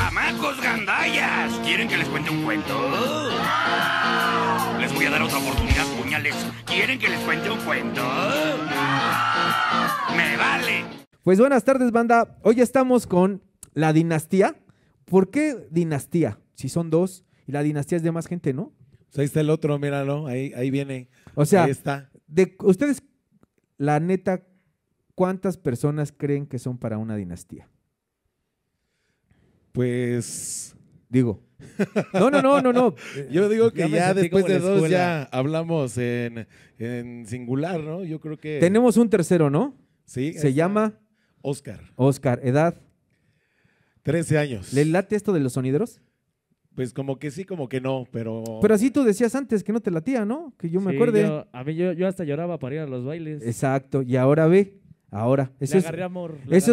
¡Camacos, gandallas! ¿Quieren que les cuente un cuento? Les voy a dar otra oportunidad, puñales. ¿Quieren que les cuente un cuento? ¡Me vale! Pues buenas tardes, banda. Hoy estamos con la dinastía. ¿Por qué dinastía? Si son dos y la dinastía es de más gente, ¿no? Pues ahí está el otro, míralo, ahí, ahí viene. O sea, está. De, ustedes, la neta, ¿cuántas personas creen que son para una dinastía? Pues. Digo. No, no, no, no, no. Yo digo que ya, después de dos ya hablamos en, en, singular, ¿no? Yo creo que. Tenemos un tercero, ¿no? Sí. Se llama. Oscar. Oscar, edad. 13 años. ¿Le late esto de los sonideros? Pues como que sí, como que no, pero. Pero así tú decías antes que no te latía, ¿no? Que yo me acuerdo acuerde. Yo, a mí yo, yo hasta lloraba para ir a los bailes. Exacto, y ahora ve. Ahora, eso, es,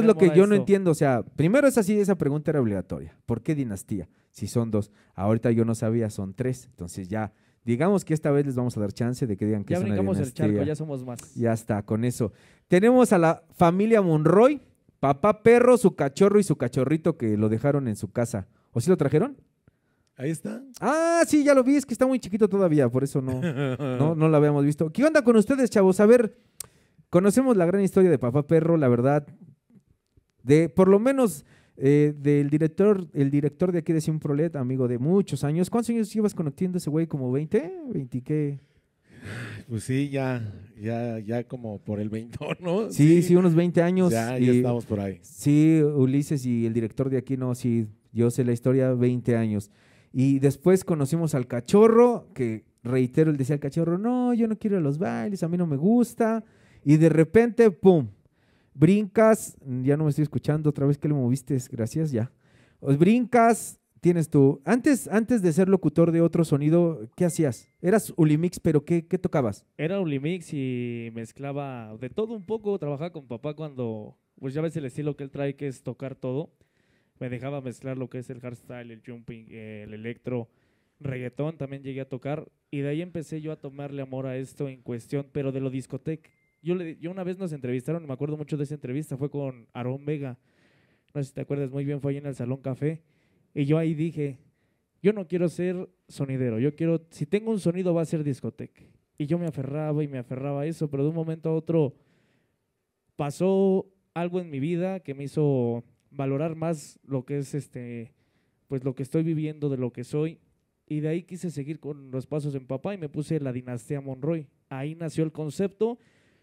lo que yo no entiendo. O sea, primero es así, esa pregunta era obligatoria. ¿Por qué dinastía? Si son dos. Ahorita yo no sabía, son tres. Entonces ya, digamos que esta vez les vamos a dar chance de que digan que ya es Ya dinastía. el charco, ya somos más. Ya está, con eso. Tenemos a la familia Monroy, papá perro, su cachorro y su cachorrito que lo dejaron en su casa. ¿O sí lo trajeron? Ahí está. Ah, sí, ya lo vi, es que está muy chiquito todavía, por eso no, no lo habíamos visto. ¿Qué onda con ustedes, chavos? A ver, Conocemos la gran historia de Papá Perro, la verdad, de por lo menos eh, del director, el director de aquí de Prolet, amigo de muchos años. ¿Cuántos años llevas conociendo ese güey? ¿Como 20? ¿20 qué? Pues sí, ya, ya, ya como por el 20, ¿no? Sí, sí, unos 20 años. Ya, y, ya estamos por ahí. Sí, Ulises y el director de aquí, no, sí, yo sé la historia, 20 años. Y después conocimos al cachorro, que reitero, él decía al cachorro, no, yo no quiero los bailes, a mí no me gusta. Y de repente, ¡pum! Brincas, ya no me estoy escuchando, otra vez que lo moviste, gracias, ya. Os brincas, tienes tú. Antes, antes de ser locutor de otro sonido, ¿qué hacías? Eras Ulimix, pero ¿qué, tocabas? Era Ulimix y mezclaba de todo un poco. Trabajaba con papá cuando, pues ya ves el estilo que él trae, que es tocar todo. Me dejaba mezclar lo que es el hardstyle, el jumping, el electro, reggaetón, también llegué a tocar. Y de ahí empecé yo a tomarle amor a esto en cuestión, pero de lo discoteca yo, le, yo una vez nos entrevistaron, me acuerdo mucho de esa entrevista, fue con Aarón Vega. No sé si te acuerdas muy bien, fue ahí en el Salón Café. Y yo ahí dije, yo no quiero ser sonidero, yo quiero, si tengo un sonido va a ser discoteca. Y yo me aferraba y me aferraba a eso, pero de un momento a otro pasó algo en mi vida que me hizo valorar más lo que es este, pues lo que estoy viviendo, de lo que soy. Y de ahí quise seguir con los pasos en papá y me puse la dinastía Monroy. Ahí nació el concepto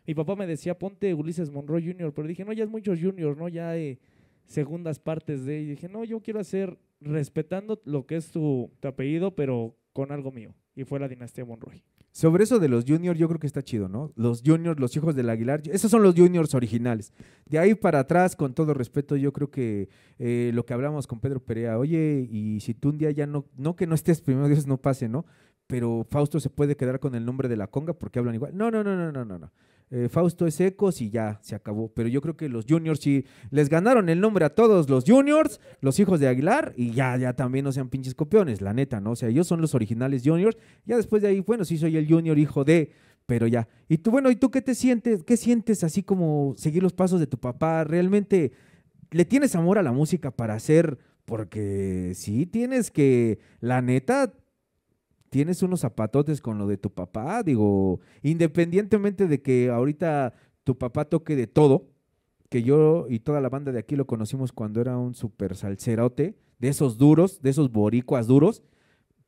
mi papá me decía, ponte Ulises Monroy Jr., pero dije, no, ya es muchos juniors, ¿no? Ya hay segundas partes de... Y dije, no, yo quiero hacer respetando lo que es tu, apellido, pero con algo mío. Y fue la dinastía Monroy. Sobre eso de los juniors, yo creo que está chido, ¿no? Los juniors, los hijos del Aguilar, esos son los juniors originales. De ahí para atrás, con todo respeto, yo creo que eh, lo que hablamos con Pedro Perea, oye, y si tú un día ya no, no que no estés, primero Dios no pase, ¿no? Pero Fausto se puede quedar con el nombre de la conga porque hablan igual. No, no, no, no, no, no, no. Eh, Fausto es Ecos y ya se acabó. Pero yo creo que los juniors sí les ganaron el nombre a todos los juniors, los hijos de Aguilar, y ya, ya también no sean pinches copiones, la neta, ¿no? O sea, ellos son los originales juniors. Ya después de ahí, bueno, sí soy el junior hijo de, pero ya. Y tú, bueno, ¿y tú qué te sientes? ¿Qué sientes así como seguir los pasos de tu papá? ¿Realmente le tienes amor a la música para hacer? Porque sí tienes que, la neta, tienes unos zapatotes con lo de tu papá, digo, independientemente de que ahorita tu papá toque de todo, que yo y toda la banda de aquí lo conocimos cuando era un super salserote, de esos duros, de esos boricuas duros,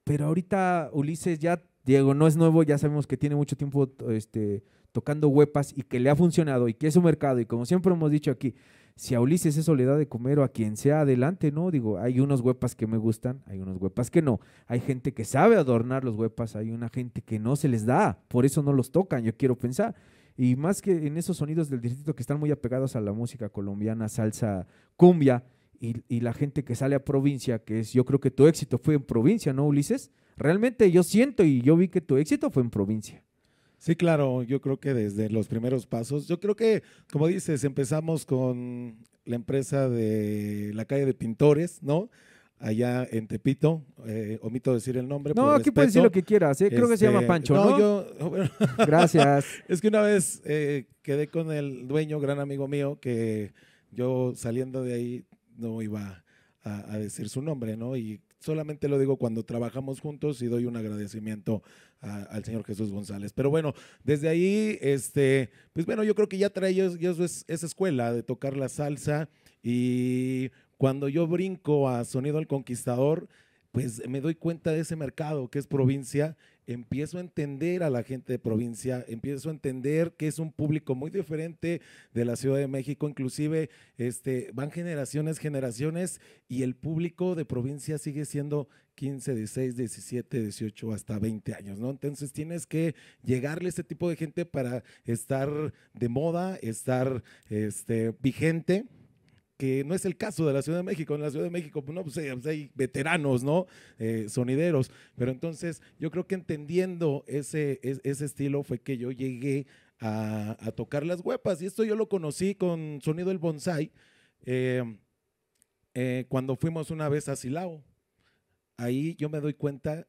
pero ahorita Ulises ya, Diego, no es nuevo, ya sabemos que tiene mucho tiempo este, tocando huepas y que le ha funcionado y que es un mercado y como siempre hemos dicho aquí, si a Ulises eso le da de comer o a quien sea, adelante, ¿no? Digo, hay unos huepas que me gustan, hay unos huepas que no. Hay gente que sabe adornar los huepas, hay una gente que no se les da, por eso no los tocan, yo quiero pensar. Y más que en esos sonidos del distrito que están muy apegados a la música colombiana, salsa, cumbia, y, y la gente que sale a provincia, que es, yo creo que tu éxito fue en provincia, ¿no, Ulises? Realmente yo siento y yo vi que tu éxito fue en provincia. Sí, claro, yo creo que desde los primeros pasos, yo creo que, como dices, empezamos con la empresa de la calle de pintores, ¿no? Allá en Tepito, eh, omito decir el nombre. No, aquí puedes decir lo que quieras, eh, creo que se llama este, Pancho. No, yo. Gracias. es que una vez eh, quedé con el dueño, gran amigo mío, que yo saliendo de ahí no iba a, decir su nombre, ¿no? Y solamente lo digo cuando trabajamos juntos y doy un agradecimiento al señor Jesús González. Pero bueno, desde ahí, este, pues bueno, yo creo que ya trae yo, esa escuela de tocar la salsa y cuando yo brinco a Sonido al Conquistador, pues me doy cuenta de ese mercado que es provincia empiezo a entender a la gente de provincia, empiezo a entender que es un público muy diferente de la Ciudad de México, inclusive este, van generaciones, generaciones, y el público de provincia sigue siendo 15, 16, 17, 18, hasta 20 años, ¿no? Entonces tienes que llegarle a este tipo de gente para estar de moda, estar este, vigente que no es el caso de la Ciudad de México. En la Ciudad de México, pues, pues hay, pues hay veteranos, ¿no? Eh, sonideros. Pero entonces yo creo que entendiendo ese, ese estilo fue que yo llegué a, tocar las huepas. Y esto yo lo conocí con Sonido el Bonsai eh, eh, cuando fuimos una vez a Silao. Ahí yo me doy cuenta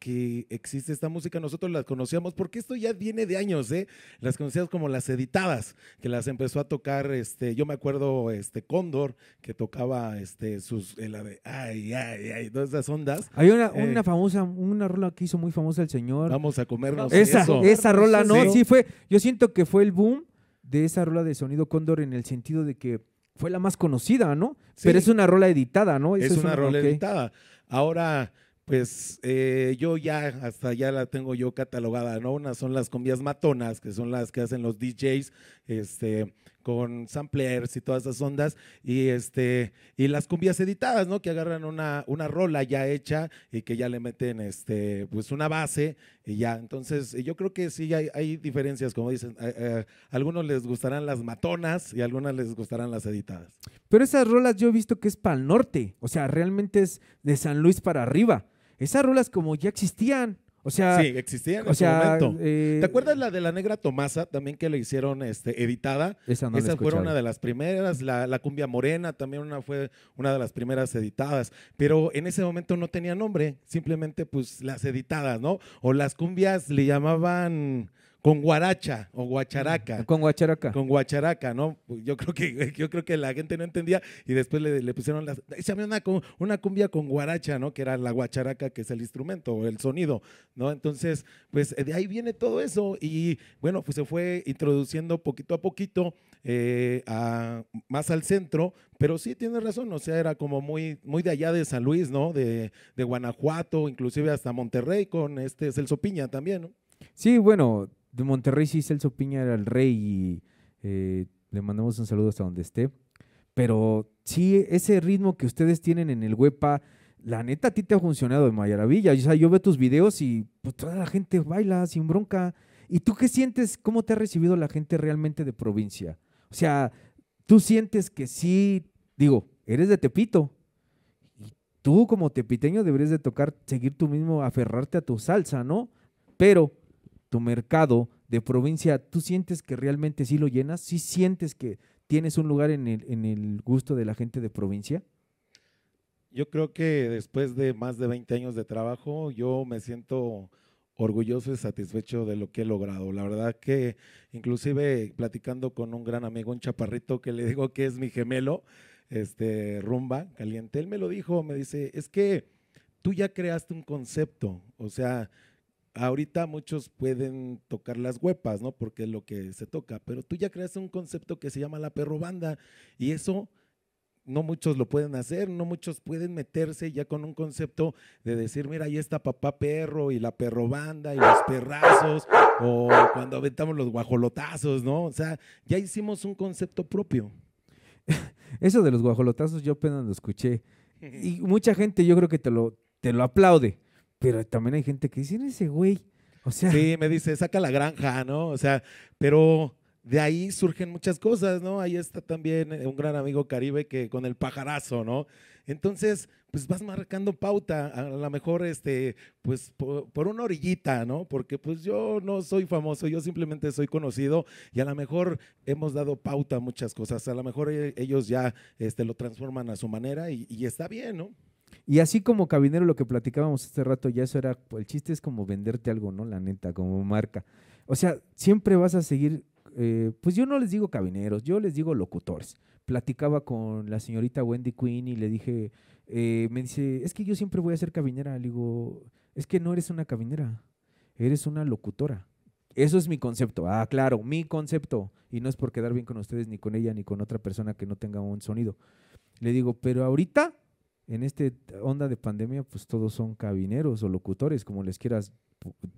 que existe esta música, nosotros las conocíamos, porque esto ya viene de años, ¿eh? Las conocíamos como las editadas, que las empezó a tocar, este, yo me acuerdo, este, Cóndor, que tocaba, este, sus, eh, ay, ay, ay, todas esas ondas. Hay eh, una, famosa, una rola que hizo muy famosa el señor. Vamos a comernos esa, eso. Esa rola, ¿no? Sí. fue, yo siento que fue el boom de esa rola de sonido Cóndor en el sentido de que fue la más conocida, ¿no? Pero es una rola editada, ¿no? es, una, rola editada. Ahora pues eh, yo ya hasta ya la tengo yo catalogada, ¿no? Unas son las cumbias matonas, que son las que hacen los DJs, este, con samplers y todas esas ondas, y este, y las cumbias editadas, ¿no? Que agarran una, una rola ya hecha y que ya le meten este, pues una base y ya. Entonces, yo creo que sí hay, hay diferencias, como dicen, a algunos les gustarán las matonas y a algunas les gustarán las editadas. Pero esas rolas yo he visto que es para el norte, o sea, realmente es de San Luis para arriba esas rulas como ya existían. O sea, sí, existían en ese momento. Eh, ¿Te acuerdas la de la Negra Tomasa también que le hicieron este, editada? Esa no Esa fue una de las primeras. La, Cumbia Morena también una fue una de las primeras editadas. Pero en ese momento no tenía nombre, simplemente pues las editadas, ¿no? O las cumbias le llamaban con guaracha o guacharaca. Con guacharaca. Con guacharaca, ¿no? Yo creo que, yo creo que la gente no entendía y después le, pusieron las... Se había una, una cumbia con guaracha, ¿no? Que era la guacharaca, que es el instrumento el sonido, ¿no? Entonces, pues eh, de ahí viene todo eso y bueno, pues se fue introduciendo poquito a poquito eh, más al centro, pero sí tiene razón, o sea, era como muy, muy de allá de San Luis, ¿no? De, de Guanajuato, inclusive hasta Monterrey con este Celso Piña también, ¿no? Sí, bueno, de Monterrey sí Celso Piña era el rey y eh, le mandamos un saludo hasta donde esté. Pero sí, ese ritmo que ustedes tienen en el huepa, la neta a ti te ha funcionado de maravilla. O sea, yo veo tus videos y pues, toda la gente baila sin bronca. ¿Y tú qué sientes? ¿Cómo te ha recibido la gente realmente de provincia? O sea, tú sientes que sí, digo, eres de Tepito. Y tú como tepiteño deberías de tocar, seguir tú mismo, aferrarte a tu salsa, ¿no? Pero tu mercado de provincia, ¿tú sientes que realmente sí lo llenas? ¿Sí sientes que tienes un lugar en el, en el gusto de la gente de provincia? Yo creo que después de más de 20 años de trabajo, yo me siento orgulloso y satisfecho de lo que he logrado. La verdad que inclusive platicando con un gran amigo, un chaparrito que le digo que es mi gemelo, este Rumba Caliente, él me lo dijo, me dice, "Es que tú ya creaste un concepto, o sea, ahorita muchos pueden tocar las huepas, ¿no? Porque es lo que se toca, pero tú ya creaste un concepto que se llama la perrobanda y eso no muchos lo pueden hacer, no muchos pueden meterse ya con un concepto de decir, mira, ahí está papá perro y la perrobanda y los perrazos o cuando aventamos los guajolotazos, ¿no? O sea, ya hicimos un concepto propio. Eso de los guajolotazos yo apenas lo escuché y mucha gente yo creo que te lo, te lo aplaude pero también hay gente que dice, ese güey? O sea. Sí, me dice, saca la granja, ¿no? O sea, pero de ahí surgen muchas cosas, ¿no? Ahí está también eh, un gran amigo Caribe que con el pajarazo, ¿no? Entonces, pues vas marcando pauta, a lo mejor, este, pues por, una orillita, ¿no? Porque pues yo no soy famoso, yo simplemente soy conocido y a lo mejor hemos dado pauta a muchas cosas, a lo mejor eh, ellos ya este, lo transforman a su manera y, y está bien, ¿no? Y así como Cabinero, lo que platicábamos este rato, ya eso era, el chiste es como venderte algo, ¿no? La neta, como marca. O sea, siempre vas a seguir, eh, pues yo no les digo cabineros, yo les digo locutores. Platicaba con la señorita Wendy Queen y le dije, eh, me dice, es que yo siempre voy a ser cabinera. Le digo, es que no eres una cabinera, eres una locutora. Eso es mi concepto. Ah, claro, mi concepto. Y no es por quedar bien con ustedes, ni con ella, ni con otra persona que no tenga un sonido. Le digo, pero ahorita en esta onda de pandemia, pues todos son cabineros o locutores, como les quieras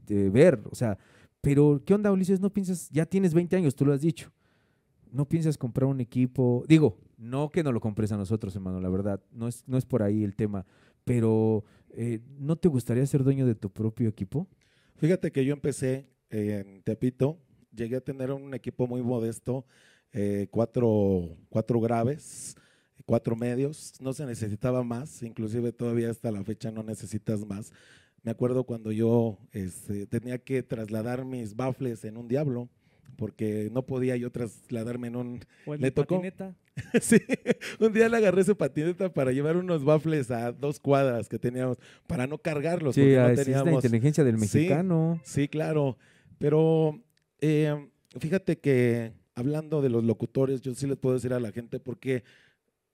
ver. O sea, pero ¿qué onda, Ulises? No piensas, ya tienes 20 años, tú lo has dicho. No piensas comprar un equipo. Digo, no que no lo compres a nosotros, hermano, la verdad. No es, no es por ahí el tema. Pero, eh, ¿no te gustaría ser dueño de tu propio equipo? Fíjate que yo empecé eh, en Tepito. Llegué a tener un equipo muy modesto, eh, cuatro, cuatro graves cuatro medios, no se necesitaba más, inclusive todavía hasta la fecha no necesitas más. Me acuerdo cuando yo este, tenía que trasladar mis bafles en un diablo, porque no podía yo trasladarme en un... le tocó... sí, un día le agarré su patineta para llevar unos bafles a dos cuadras que teníamos, para no cargarlos. Sí, no ah, teníamos... la inteligencia del mexicano. Sí, claro, pero eh, fíjate que hablando de los locutores, yo sí les puedo decir a la gente, porque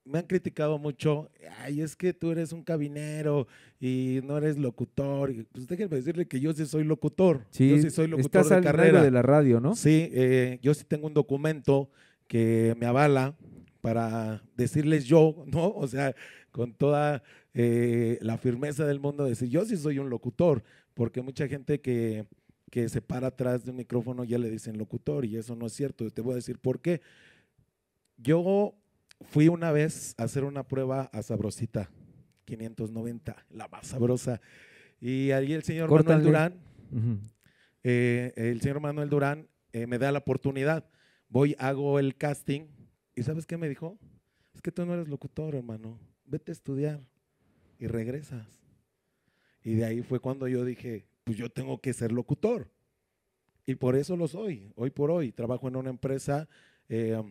me han criticado mucho, ay, es que tú eres un cabinero y no eres locutor. Pues déjenme decirle que yo sí soy locutor. Sí, yo sí soy locutor de carrera. de la radio, ¿no? Sí, eh, yo sí tengo un documento que me avala para decirles yo, ¿no? O sea, con toda eh, la firmeza del mundo, decir yo sí soy un locutor, porque mucha gente que, que se para atrás de un micrófono ya le dicen locutor y eso no es cierto. Te voy a decir por qué. Yo Fui una vez a hacer una prueba a Sabrosita, 590, la más sabrosa. Y allí eh, el señor Manuel Durán, el eh, señor Manuel Durán me da la oportunidad. Voy, hago el casting. ¿Y sabes qué me dijo? Es que tú no eres locutor, hermano. Vete a estudiar y regresas. Y de ahí fue cuando yo dije, pues yo tengo que ser locutor. Y por eso lo soy, hoy por hoy. Trabajo en una empresa eh,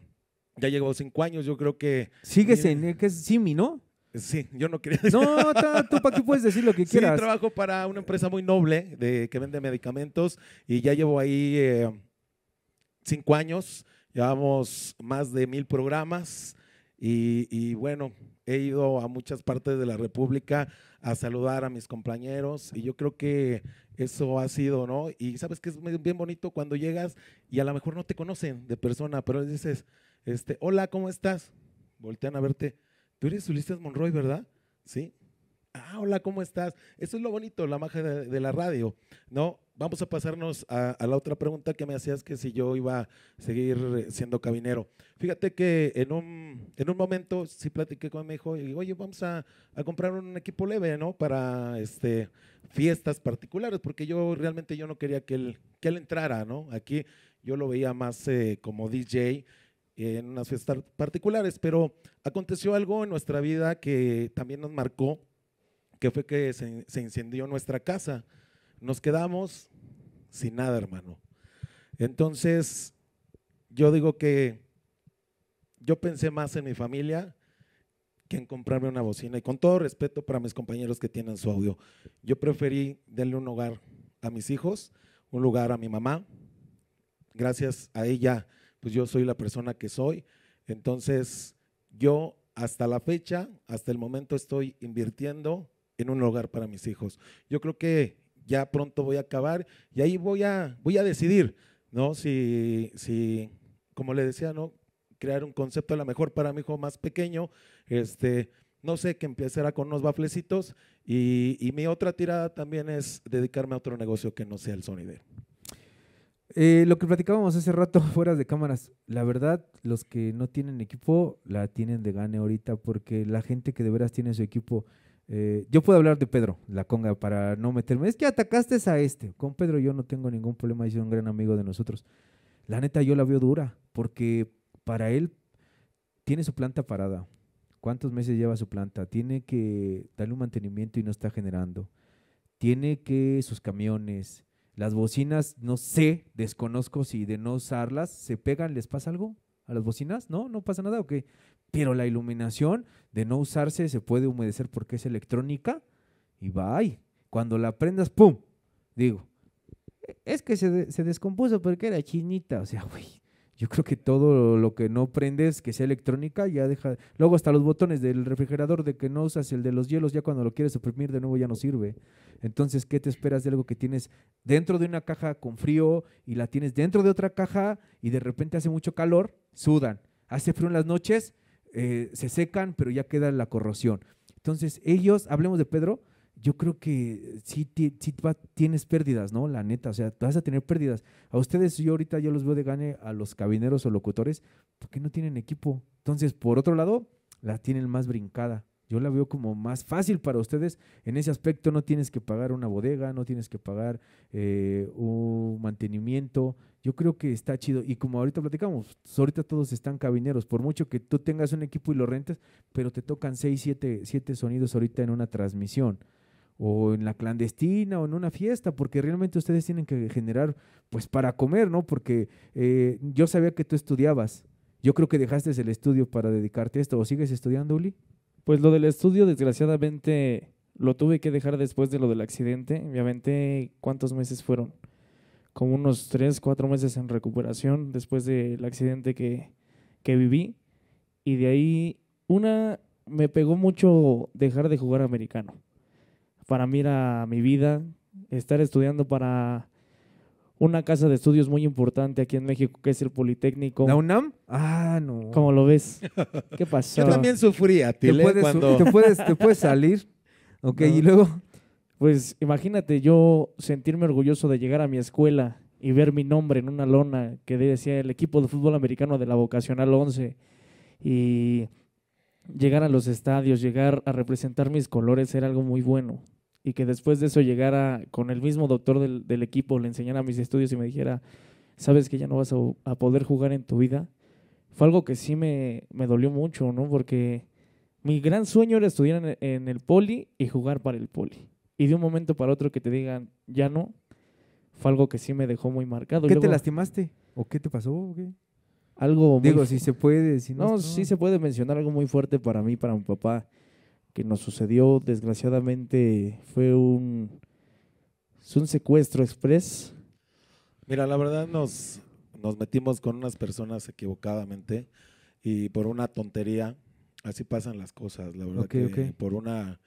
ya llevo cinco años, yo creo que... Sigues en el que es Simi, ¿no? Sí, yo no quería decir. No, tú para qué puedes decir lo que quieras. Sí, trabajo para una empresa muy noble de, que vende medicamentos y ya llevo ahí eh, cinco años, llevamos más de mil programas y, y, bueno, he ido a muchas partes de la República a saludar a mis compañeros y yo creo que eso ha sido, ¿no? Y sabes que es bien bonito cuando llegas y a lo mejor no te conocen de persona, pero dices, este, hola, ¿cómo estás? Voltean a verte. Tú eres Ulises Monroy, ¿verdad? Sí. Ah, hola, ¿cómo estás? Eso es lo bonito, la magia de, la radio. No, vamos a pasarnos a, la otra pregunta que me hacías, que si yo iba a seguir eh, siendo cabinero. Fíjate que en un, momento sí platiqué con mi hijo y digo, oye, vamos a, comprar un equipo leve, ¿no? Para este, fiestas particulares, porque yo realmente yo no quería que él, que él entrara, ¿no? Aquí yo lo veía más eh, como DJ en unas fiestas particulares, pero aconteció algo en nuestra vida que también nos marcó, que fue que se, se incendió nuestra casa. Nos quedamos sin nada, hermano. Entonces, yo digo que yo pensé más en mi familia que en comprarme una bocina. Y con todo respeto para mis compañeros que tienen su audio, yo preferí darle un hogar a mis hijos, un lugar a mi mamá. Gracias a ella pues yo soy la persona que soy. Entonces, yo hasta la fecha, hasta el momento estoy invirtiendo en un hogar para mis hijos. Yo creo que ya pronto voy a acabar y ahí voy a, voy a decidir, ¿no? Si, si, como le decía, ¿no? Crear un concepto a lo mejor para mi hijo más pequeño, este, no sé, que empezara con unos baflecitos y, y mi otra tirada también es dedicarme a otro negocio que no sea el sonidero. Eh, lo que platicábamos hace rato fuera de cámaras, la verdad, los que no tienen equipo la tienen de gane ahorita porque la gente que de veras tiene su equipo, eh, yo puedo hablar de Pedro, la conga, para no meterme. Es que atacaste a este. Con Pedro yo no tengo ningún problema, es un gran amigo de nosotros. La neta yo la veo dura porque para él tiene su planta parada. ¿Cuántos meses lleva su planta? Tiene que darle un mantenimiento y no está generando. Tiene que sus camiones, las bocinas, no sé, desconozco si de no usarlas se pegan, ¿les pasa algo a las bocinas? ¿No? ¿No pasa nada? ok Pero la iluminación de no usarse se puede humedecer porque es electrónica y ahí. Cuando la prendas, ¡pum! Digo, e-, es que se, se descompuso porque era chinita, o sea, güey yo creo que todo lo que no prendes, que sea electrónica, ya deja. Luego hasta los botones del refrigerador de que no usas, el de los hielos, ya cuando lo quieres oprimir de nuevo ya no sirve. Entonces, ¿qué te esperas de algo que tienes dentro de una caja con frío y la tienes dentro de otra caja y de repente hace mucho calor? Sudan. Hace frío en las noches, eh, se secan, pero ya queda la corrosión. Entonces, ellos, hablemos de Pedro, yo creo que sí, tienes pérdidas, ¿no? La neta, o sea, vas a tener pérdidas. A ustedes yo ahorita yo los veo de gane a los cabineros o locutores porque no tienen equipo. Entonces, por otro lado, la tienen más brincada. Yo la veo como más fácil para ustedes. En ese aspecto no tienes que pagar una bodega, no tienes que pagar eh, un mantenimiento. Yo creo que está chido. Y como ahorita platicamos, pues, ahorita todos están cabineros. Por mucho que tú tengas un equipo y lo rentes, pero te tocan 6, 7 siete, siete sonidos ahorita en una transmisión o en la clandestina o en una fiesta, porque realmente ustedes tienen que generar pues para comer, ¿no? Porque eh, yo sabía que tú estudiabas. Yo creo que dejaste el estudio para dedicarte a esto. ¿O sigues estudiando, Uli? Pues lo del estudio, desgraciadamente, lo tuve que dejar después de lo del accidente. Obviamente, ¿cuántos meses fueron? Como unos tres, cuatro meses en recuperación después del accidente que viví. Y de ahí, una, me pegó mucho dejar de jugar americano para mí era mi vida, estar estudiando para una casa de estudios muy importante aquí en México, que es el Politécnico. ¿La UNAM? Ah, no. ¿Cómo lo ves? ¿Qué pasó? Yo también sufría, ¿Te, puedes, ¿te, puedes, te salir. Ok, y luego. Pues imagínate yo sentirme orgulloso de llegar a mi escuela y ver mi nombre en una lona que decía el equipo de fútbol americano de la vocacional 11 y llegar a los estadios, llegar a representar mis colores era algo muy bueno y que después de eso llegara con el mismo doctor del, equipo, le enseñara mis estudios y me dijera, sabes que ya no vas a, poder jugar en tu vida, fue algo que sí me, me, dolió mucho, ¿no? Porque mi gran sueño era estudiar en, el poli y jugar para el poli. Y de un momento para otro que te digan, ya no, fue algo que sí me dejó muy marcado. ¿Qué te lastimaste? ¿O qué te pasó? qué? Algo Digo, si se puede. Si no, no, sí se puede mencionar algo muy fuerte para mí, para mi papá que nos sucedió. Desgraciadamente fue un, un secuestro express. Mira, la verdad nos, nos metimos con unas personas equivocadamente y por una tontería, así pasan las cosas, la verdad que por una,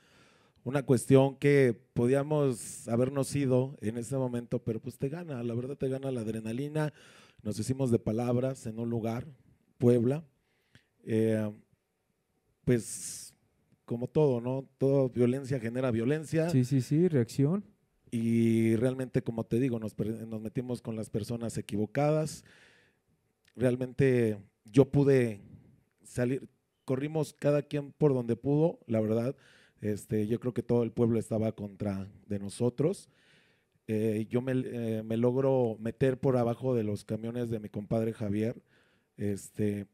una cuestión que podíamos habernos ido en ese momento, pero pues te gana, la verdad te gana la adrenalina, nos hicimos de palabras en un lugar, Puebla, eh, pues como todo, ¿no? Toda violencia genera violencia. Sí, sí, sí, reacción. Y realmente, como te digo, nos, metimos con las personas equivocadas. Realmente yo pude salir, corrimos cada quien por donde pudo, la verdad. Este, yo creo que todo el pueblo estaba contra de nosotros. Eh, yo me, eh, me, logro meter por abajo de los camiones de mi compadre Javier. Este,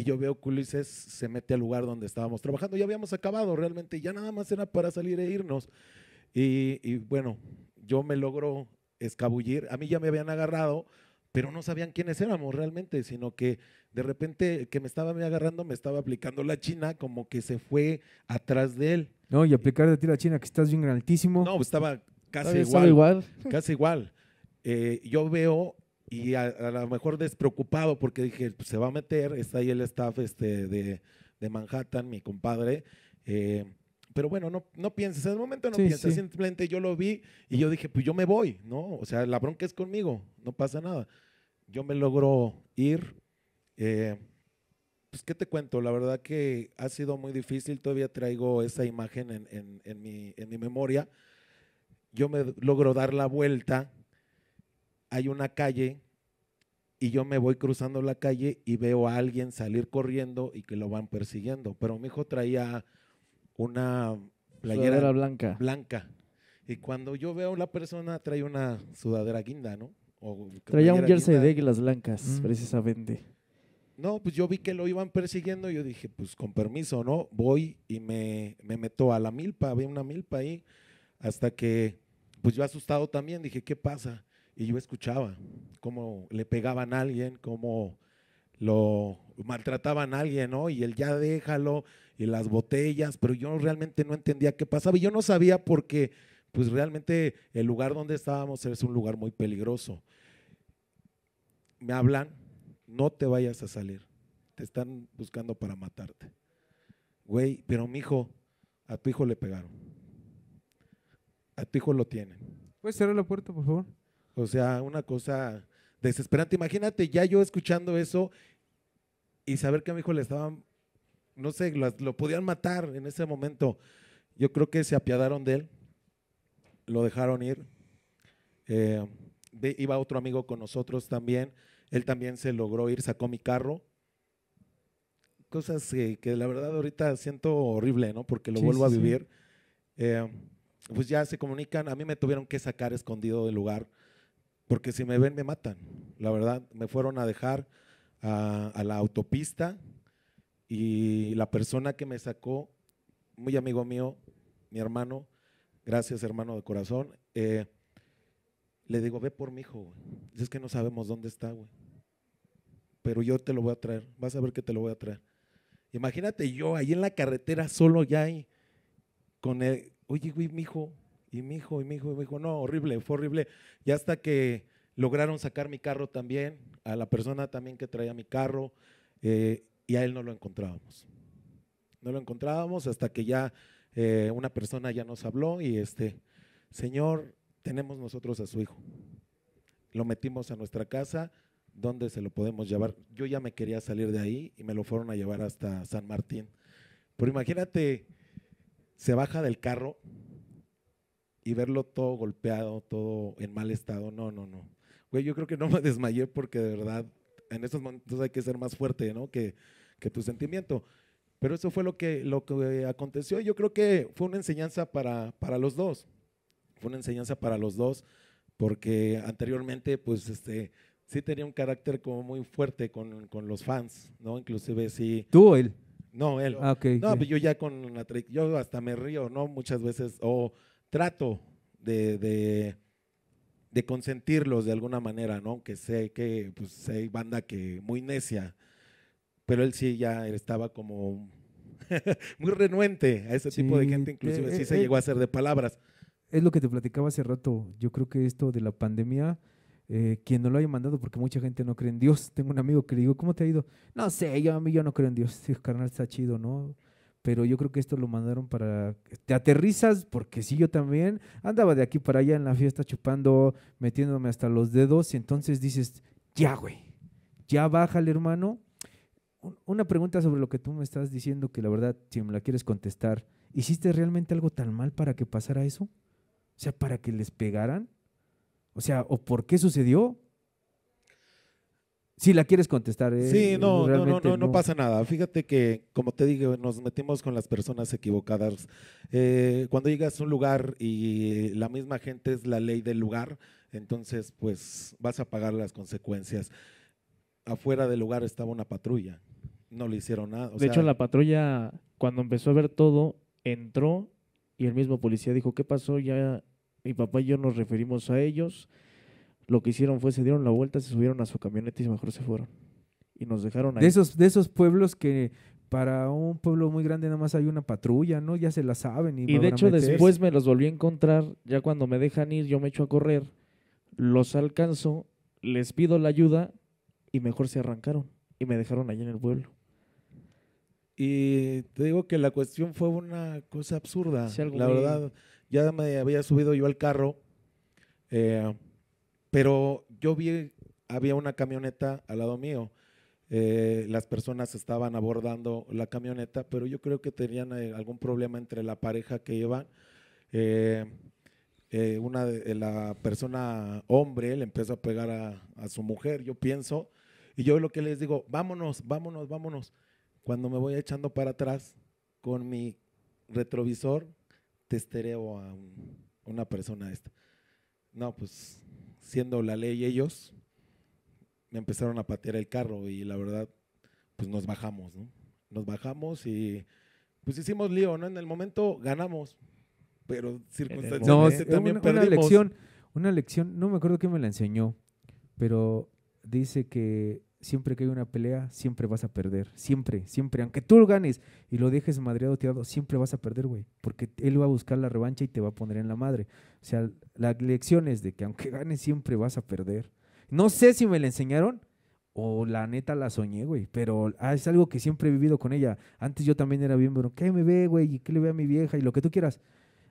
y yo veo que Ulises se mete al lugar donde estábamos trabajando. Ya habíamos acabado realmente, ya nada más era para salir e irnos. Y, bueno, yo me logro escabullir. A mí ya me habían agarrado, pero no sabían quiénes éramos realmente, sino que de repente que me estaba me agarrando, me estaba aplicando la china, como que se fue atrás de él. No, y aplicar de ti la china, que estás bien altísimo. No, estaba casi igual, igual, Casi igual. Eh, yo veo y a, lo mejor despreocupado porque dije, pues, se va a meter, está ahí el staff este, de, de Manhattan, mi compadre. Eh, pero bueno, no, no pienses, en el momento no pienses, simplemente yo lo vi y yo dije, pues yo me voy, ¿no? O sea, la bronca es conmigo, no pasa nada. Yo me logro ir. Eh, pues, ¿qué te cuento? La verdad que ha sido muy difícil, todavía traigo esa imagen en, en, en, mi, en mi memoria. Yo me logro dar la vuelta hay una calle y yo me voy cruzando la calle y veo a alguien salir corriendo y que lo van persiguiendo. Pero mi hijo traía una playera blanca. blanca. Y cuando yo veo a la persona, trae una sudadera guinda, ¿no? traía un jersey de águilas blancas, mm. precisamente. No, pues yo vi que lo iban persiguiendo y yo dije, pues con permiso, ¿no? Voy y me, meto a la milpa, había una milpa ahí, hasta que, pues yo asustado también, dije, ¿qué pasa? y yo escuchaba cómo le pegaban a alguien, cómo lo maltrataban a alguien, ¿no? Y él ya déjalo, y las botellas, pero yo realmente no entendía qué pasaba. Y yo no sabía porque, pues realmente el lugar donde estábamos es un lugar muy peligroso. Me hablan, no te vayas a salir, te están buscando para matarte. Güey, pero mi hijo, a tu hijo le pegaron. A tu hijo lo tienen. ¿Puedes cerrar la puerta, por favor? O sea, una cosa desesperante. Imagínate ya yo escuchando eso y saber que a mi hijo le estaban, no sé, lo, podían matar en ese momento. Yo creo que se apiadaron de él, lo dejaron ir. Eh, iba otro amigo con nosotros también, él también se logró ir, sacó mi carro. Cosas eh, que, la verdad ahorita siento horrible, ¿no? Porque lo vuelvo a vivir. Eh, pues ya se comunican, a mí me tuvieron que sacar escondido del lugar porque si me ven me matan. La verdad, me fueron a dejar a, la autopista y la persona que me sacó, muy amigo mío, mi hermano, gracias hermano de corazón, eh, le digo, ve por mi hijo, Es que no sabemos dónde está, güey. Pero yo te lo voy a traer, vas a ver que te lo voy a traer. Imagínate yo ahí en la carretera solo ya ahí, con el. oye, güey, mi hijo, y mi hijo, y mi hijo, y mi hijo, no, horrible, fue horrible. Y hasta que lograron sacar mi carro también, a la persona también que traía mi carro, eh, y a él no lo encontrábamos. No lo encontrábamos hasta que ya eh, una persona ya nos habló y este, Señor, tenemos nosotros a su hijo. Lo metimos a nuestra casa, ¿dónde se lo podemos llevar? Yo ya me quería salir de ahí y me lo fueron a llevar hasta San Martín. Pero imagínate, se baja del carro, y verlo todo golpeado, todo en mal estado. No, no, no. Güey, yo creo que no me desmayé porque de verdad en estos momentos hay que ser más fuerte, ¿no? Que, que tu sentimiento. Pero eso fue lo que, lo que aconteció. Yo creo que fue una enseñanza para, para los dos. Fue una enseñanza para los dos porque anteriormente, pues, este, sí tenía un carácter como muy fuerte con, con los fans, ¿no? Inclusive sí. ¿Tú o él? No, él. Ah, no, pues yo ya con la yo hasta me río, ¿no? Muchas veces, o trato de, de, de, consentirlos de alguna manera, ¿no? Que sé que pues, hay banda que muy necia, pero él sí ya estaba como muy renuente a ese tipo de gente, inclusive si eh, sí se eh, llegó a hacer de eh, palabras. Es lo que te platicaba hace rato, yo creo que esto de la pandemia... quien no lo haya mandado, porque mucha gente no cree en Dios. Tengo un amigo que le digo, ¿cómo te ha ido? No sé, yo a mí yo no creo en Dios. Sí, carnal, está chido, ¿no? pero yo creo que esto lo mandaron para... Te aterrizas, porque sí, yo también andaba de aquí para allá en la fiesta chupando, metiéndome hasta los dedos, y entonces dices, ya, güey, ya el hermano. Una pregunta sobre lo que tú me estás diciendo, que la verdad, si me la quieres contestar, ¿hiciste realmente algo tan mal para que pasara eso? O sea, para que les pegaran. O sea, ¿o por qué sucedió? Si la quieres contestar, ¿eh? Sí, no, no, pasa nada. Fíjate que, como te digo, nos metimos con las personas equivocadas. Eh, cuando llegas a un lugar y la misma gente es la ley del lugar, entonces, pues vas a pagar las consecuencias. Afuera del lugar estaba una patrulla. No le hicieron nada. de hecho, la patrulla, cuando empezó a ver todo, entró y el mismo policía dijo: ¿Qué pasó? Ya mi papá y yo nos referimos a ellos lo que hicieron fue se dieron la vuelta, se subieron a su camioneta y mejor se fueron. Y nos dejaron ahí. De esos, de esos pueblos que para un pueblo muy grande nada más hay una patrulla, ¿no? Ya se la saben. Y, de hecho después me los volví a encontrar, ya cuando me dejan ir yo me echo a correr, los alcanzo, les pido la ayuda y mejor se arrancaron y me dejaron allí en el pueblo. Y te digo que la cuestión fue una cosa absurda. la verdad, ya me había subido yo al carro. Eh, pero yo vi, había una camioneta al lado mío. Eh, las personas estaban abordando la camioneta, pero yo creo que tenían eh, algún problema entre la pareja que iban. Eh, una la persona hombre le empezó a pegar a, su mujer, yo pienso, y yo lo que les digo, vámonos, vámonos, vámonos. Cuando me voy echando para atrás con mi retrovisor, testereo a una persona esta. No, pues siendo la ley ellos, me empezaron a patear el carro y la verdad, pues nos bajamos, ¿no? Nos bajamos y pues hicimos lío, ¿no? En el momento ganamos, pero circunstancialmente no, también perdimos. una lección, no me acuerdo quién me la enseñó, pero dice que siempre que hay una pelea, siempre vas a perder. Siempre, siempre. Aunque tú lo ganes y lo dejes madreado, tirado, siempre vas a perder, güey. Porque él va a buscar la revancha y te va a poner en la madre. O sea, la lección es de que aunque ganes, siempre vas a perder. No sé si me la enseñaron o la neta la soñé, güey. Pero es algo que siempre he vivido con ella. Antes yo también era bien, pero ¿qué me ve, güey? ¿Y qué le ve a mi vieja? Y lo que tú quieras.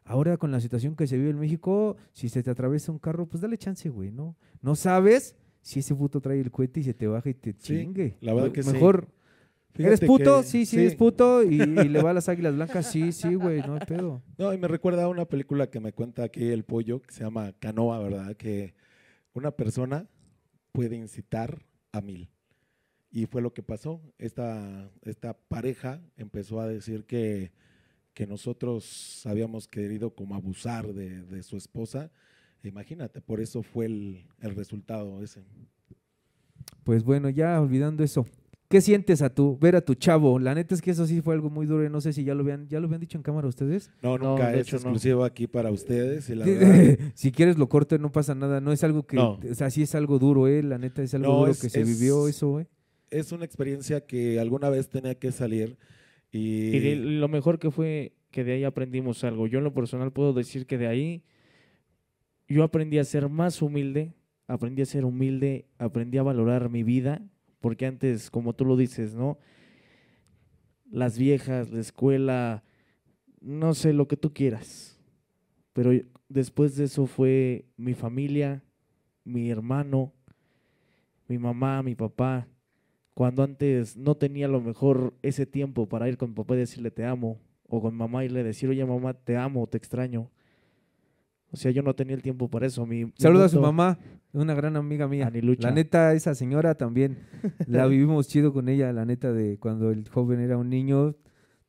Ahora con la situación que se vive en México, si se te atraviesa un carro, pues dale chance, güey, ¿no? No sabes si ese puto trae el cohete y se te baja y te chingue. La verdad que que Mejor. Sí. ¿Eres puto? sí, sí, es puto. Y, le va a las águilas blancas. Sí, sí, güey, no hay pedo. No, y me recuerda a una película que me cuenta aquí el pollo, que se llama Canoa, ¿verdad? Que una persona puede incitar a mil. Y fue lo que pasó. Esta, esta pareja empezó a decir que, que nosotros habíamos querido como abusar de, de su esposa Imagínate, por eso fue el, el resultado ese. Pues bueno, ya olvidando eso, ¿Qué sientes a tu ver a tu chavo? La neta es que eso sí fue algo muy duro. No sé si ya lo habían, ya lo habían dicho en cámara ustedes. No, nunca no, hecho exclusivo aquí para ustedes. si quieres lo corto, no pasa nada. No es algo que, o sea, sí es algo duro, eh. La neta es algo duro que se vivió eso, eh. Es una experiencia que alguna vez tenía que salir y, y lo mejor que fue que de ahí aprendimos algo. Yo en lo personal puedo decir que de ahí yo aprendí a ser más humilde, aprendí a ser humilde, aprendí a valorar mi vida, porque antes, como tú lo dices, ¿no? Las viejas, la escuela, no sé, lo que tú quieras. Pero después de eso fue mi familia, mi hermano, mi mamá, mi papá. Cuando antes no tenía a lo mejor ese tiempo para ir con papá y decirle te amo, o con mamá y le decir, oye mamá, te amo, te extraño. O sea, yo no tenía el tiempo para eso. Mi, Saluda a su mamá, una gran amiga mía. La neta, esa señora también. la vivimos chido con ella, la neta, de cuando el joven era un niño.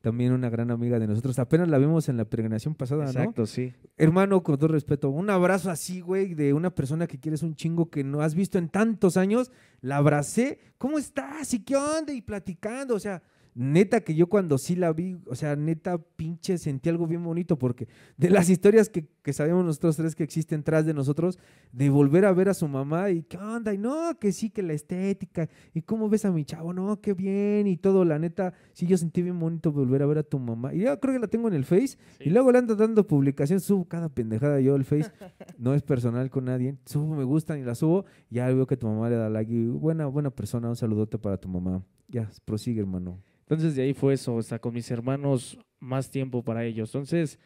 También una gran amiga de nosotros. Apenas la vimos en la peregrinación pasada, ¿no? Exacto, sí. Hermano, con todo respeto, un abrazo así, güey, de una persona que quieres un chingo que no has visto en tantos años. La abracé. ¿Cómo estás? ¿Y qué onda? Y platicando. O sea, neta que yo cuando sí la vi, o sea, neta pinche sentí algo bien bonito porque de las historias que, sabemos nosotros tres que existen tras de nosotros, de volver a ver a su mamá y qué onda, y no, que sí, que la estética, y cómo ves a mi chavo, no, qué bien, y todo, la neta, sí, yo sentí bien bonito volver a ver a tu mamá. Y yo creo que la tengo en el Face, y luego le ando dando publicación, subo cada pendejada yo el Face, no es personal con nadie, subo me gustan y la subo, y ya veo que tu mamá le da like, y buena, buena persona, un saludote para tu mamá. Ya, prosigue, hermano. Entonces de ahí fue eso, hasta con mis hermanos más tiempo para ellos. Entonces,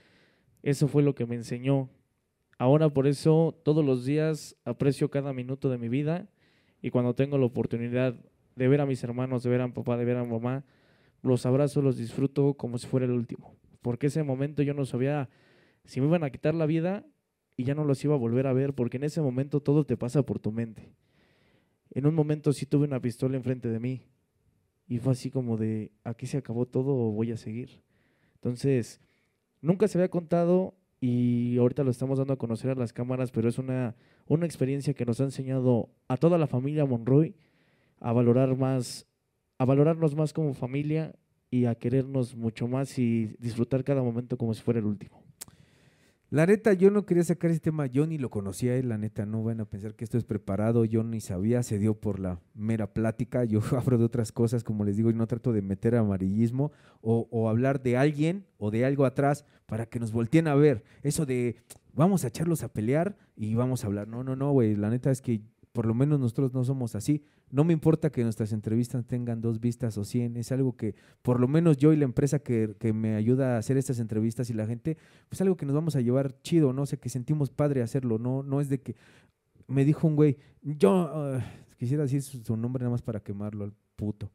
eso fue lo que me enseñó. Ahora por eso todos los días aprecio cada minuto de mi vida y cuando tengo la oportunidad de ver a mis hermanos, de ver a mi papá, de ver a mi mamá, los abrazo, los disfruto como si fuera el último. Porque ese momento yo no sabía si me iban a quitar la vida y ya no los iba a volver a ver, porque en ese momento todo te pasa por tu mente. En un momento sí tuve una pistola enfrente de mí, y fue así como de, aquí se acabó todo o voy a seguir. Entonces, nunca se había contado y ahorita lo estamos dando a conocer a las cámaras, pero es una, una experiencia que nos ha enseñado a toda la familia Monroy a valorar más, a valorarnos más como familia y a querernos mucho más y disfrutar cada momento como si fuera el último. La neta, yo no quería sacar ese tema, yo ni lo conocía, eh, la neta, no van a pensar que esto es preparado, yo ni sabía, se dio por la mera plática, yo hablo de otras cosas, como les digo, y no trato de meter amarillismo o, o hablar de alguien o de algo atrás para que nos volteen a ver. Eso de vamos a echarlos a pelear y vamos a hablar. No, no, no, güey, la neta es que por lo menos nosotros no somos así. No me importa que nuestras entrevistas tengan dos vistas o cien, es algo que por lo menos yo y la empresa que, me ayuda a hacer estas entrevistas y la gente, es pues algo que nos vamos a llevar chido, ¿no? sé, que sentimos padre hacerlo, no, no es de que me dijo un güey, yo ah, quisiera decir su, nombre nada más para quemarlo al puto.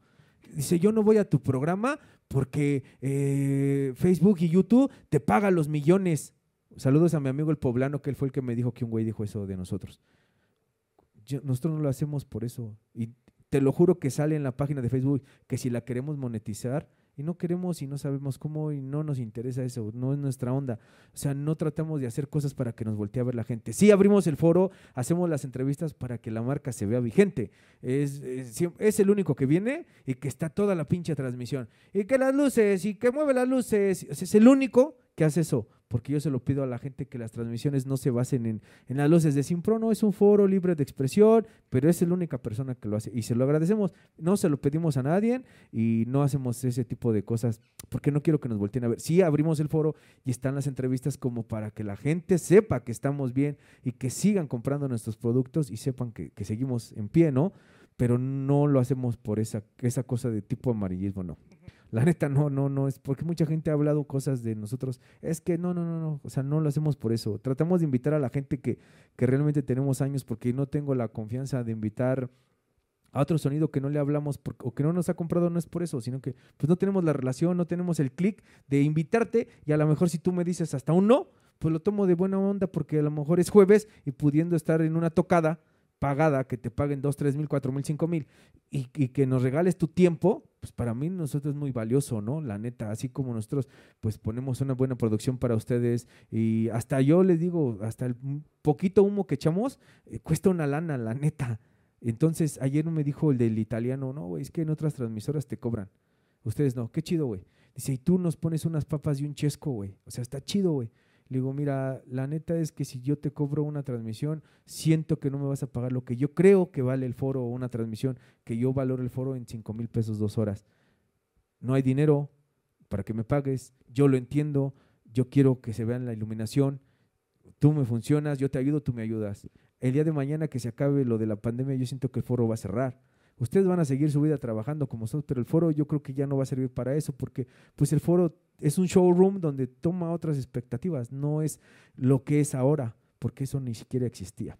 Dice, yo no voy a tu programa porque eh, Facebook y YouTube te pagan los millones. Saludos a mi amigo el poblano, que él fue el que me dijo que un güey dijo eso de nosotros nosotros no lo hacemos por eso. Y te lo juro que sale en la página de Facebook que si la queremos monetizar y no queremos y no sabemos cómo y no nos interesa eso, no es nuestra onda. O sea, no tratamos de hacer cosas para que nos voltee a ver la gente. Sí abrimos el foro, hacemos las entrevistas para que la marca se vea vigente. Es, es, es el único que viene y que está toda la pinche transmisión. Y que las luces y que mueve las luces. Es el único ¿Qué hace eso? Porque yo se lo pido a la gente que las transmisiones no se basen en, en las luces de no es un foro libre de expresión, pero es la única persona que lo hace y se lo agradecemos. No se lo pedimos a nadie y no hacemos ese tipo de cosas porque no quiero que nos volteen a ver. Sí abrimos el foro y están las entrevistas como para que la gente sepa que estamos bien y que sigan comprando nuestros productos y sepan que, seguimos en pie, ¿no? Pero no lo hacemos por esa, esa cosa de tipo amarillismo, no. La neta, no, no, no, es porque mucha gente ha hablado cosas de nosotros. Es que no, no, no, no, o sea, no lo hacemos por eso. Tratamos de invitar a la gente que, realmente tenemos años porque no tengo la confianza de invitar a otro sonido que no le hablamos o que no nos ha comprado no es por eso, sino que pues no tenemos la relación, no tenemos el clic de invitarte y a lo mejor si tú me dices hasta un no, pues lo tomo de buena onda porque a lo mejor es jueves y pudiendo estar en una tocada pagada, que te paguen dos, tres mil, cuatro mil, cinco mil, y, que nos regales tu tiempo, pues para mí nosotros es muy valioso, ¿no? La neta, así como nosotros pues ponemos una buena producción para ustedes y hasta yo les digo, hasta el poquito humo que echamos, eh, cuesta una lana, la neta. Entonces ayer me dijo el del italiano, no, güey, es que en otras transmisoras te cobran. Ustedes no, qué chido, güey. Dice, y tú nos pones unas papas y un chesco, güey. O sea, está chido, güey. Le digo, mira, la neta es que si yo te cobro una transmisión, siento que no me vas a pagar lo que yo creo que vale el foro o una transmisión, que yo valoro el foro en 5 mil pesos dos horas. No hay dinero para que me pagues, yo lo entiendo, yo quiero que se vea la iluminación, tú me funcionas, yo te ayudo, tú me ayudas. El día de mañana que se acabe lo de la pandemia, yo siento que el foro va a cerrar Ustedes van a seguir su vida trabajando como son, pero el foro yo creo que ya no va a servir para eso porque pues el foro es un showroom donde toma otras expectativas, no es lo que es ahora, porque eso ni siquiera existía.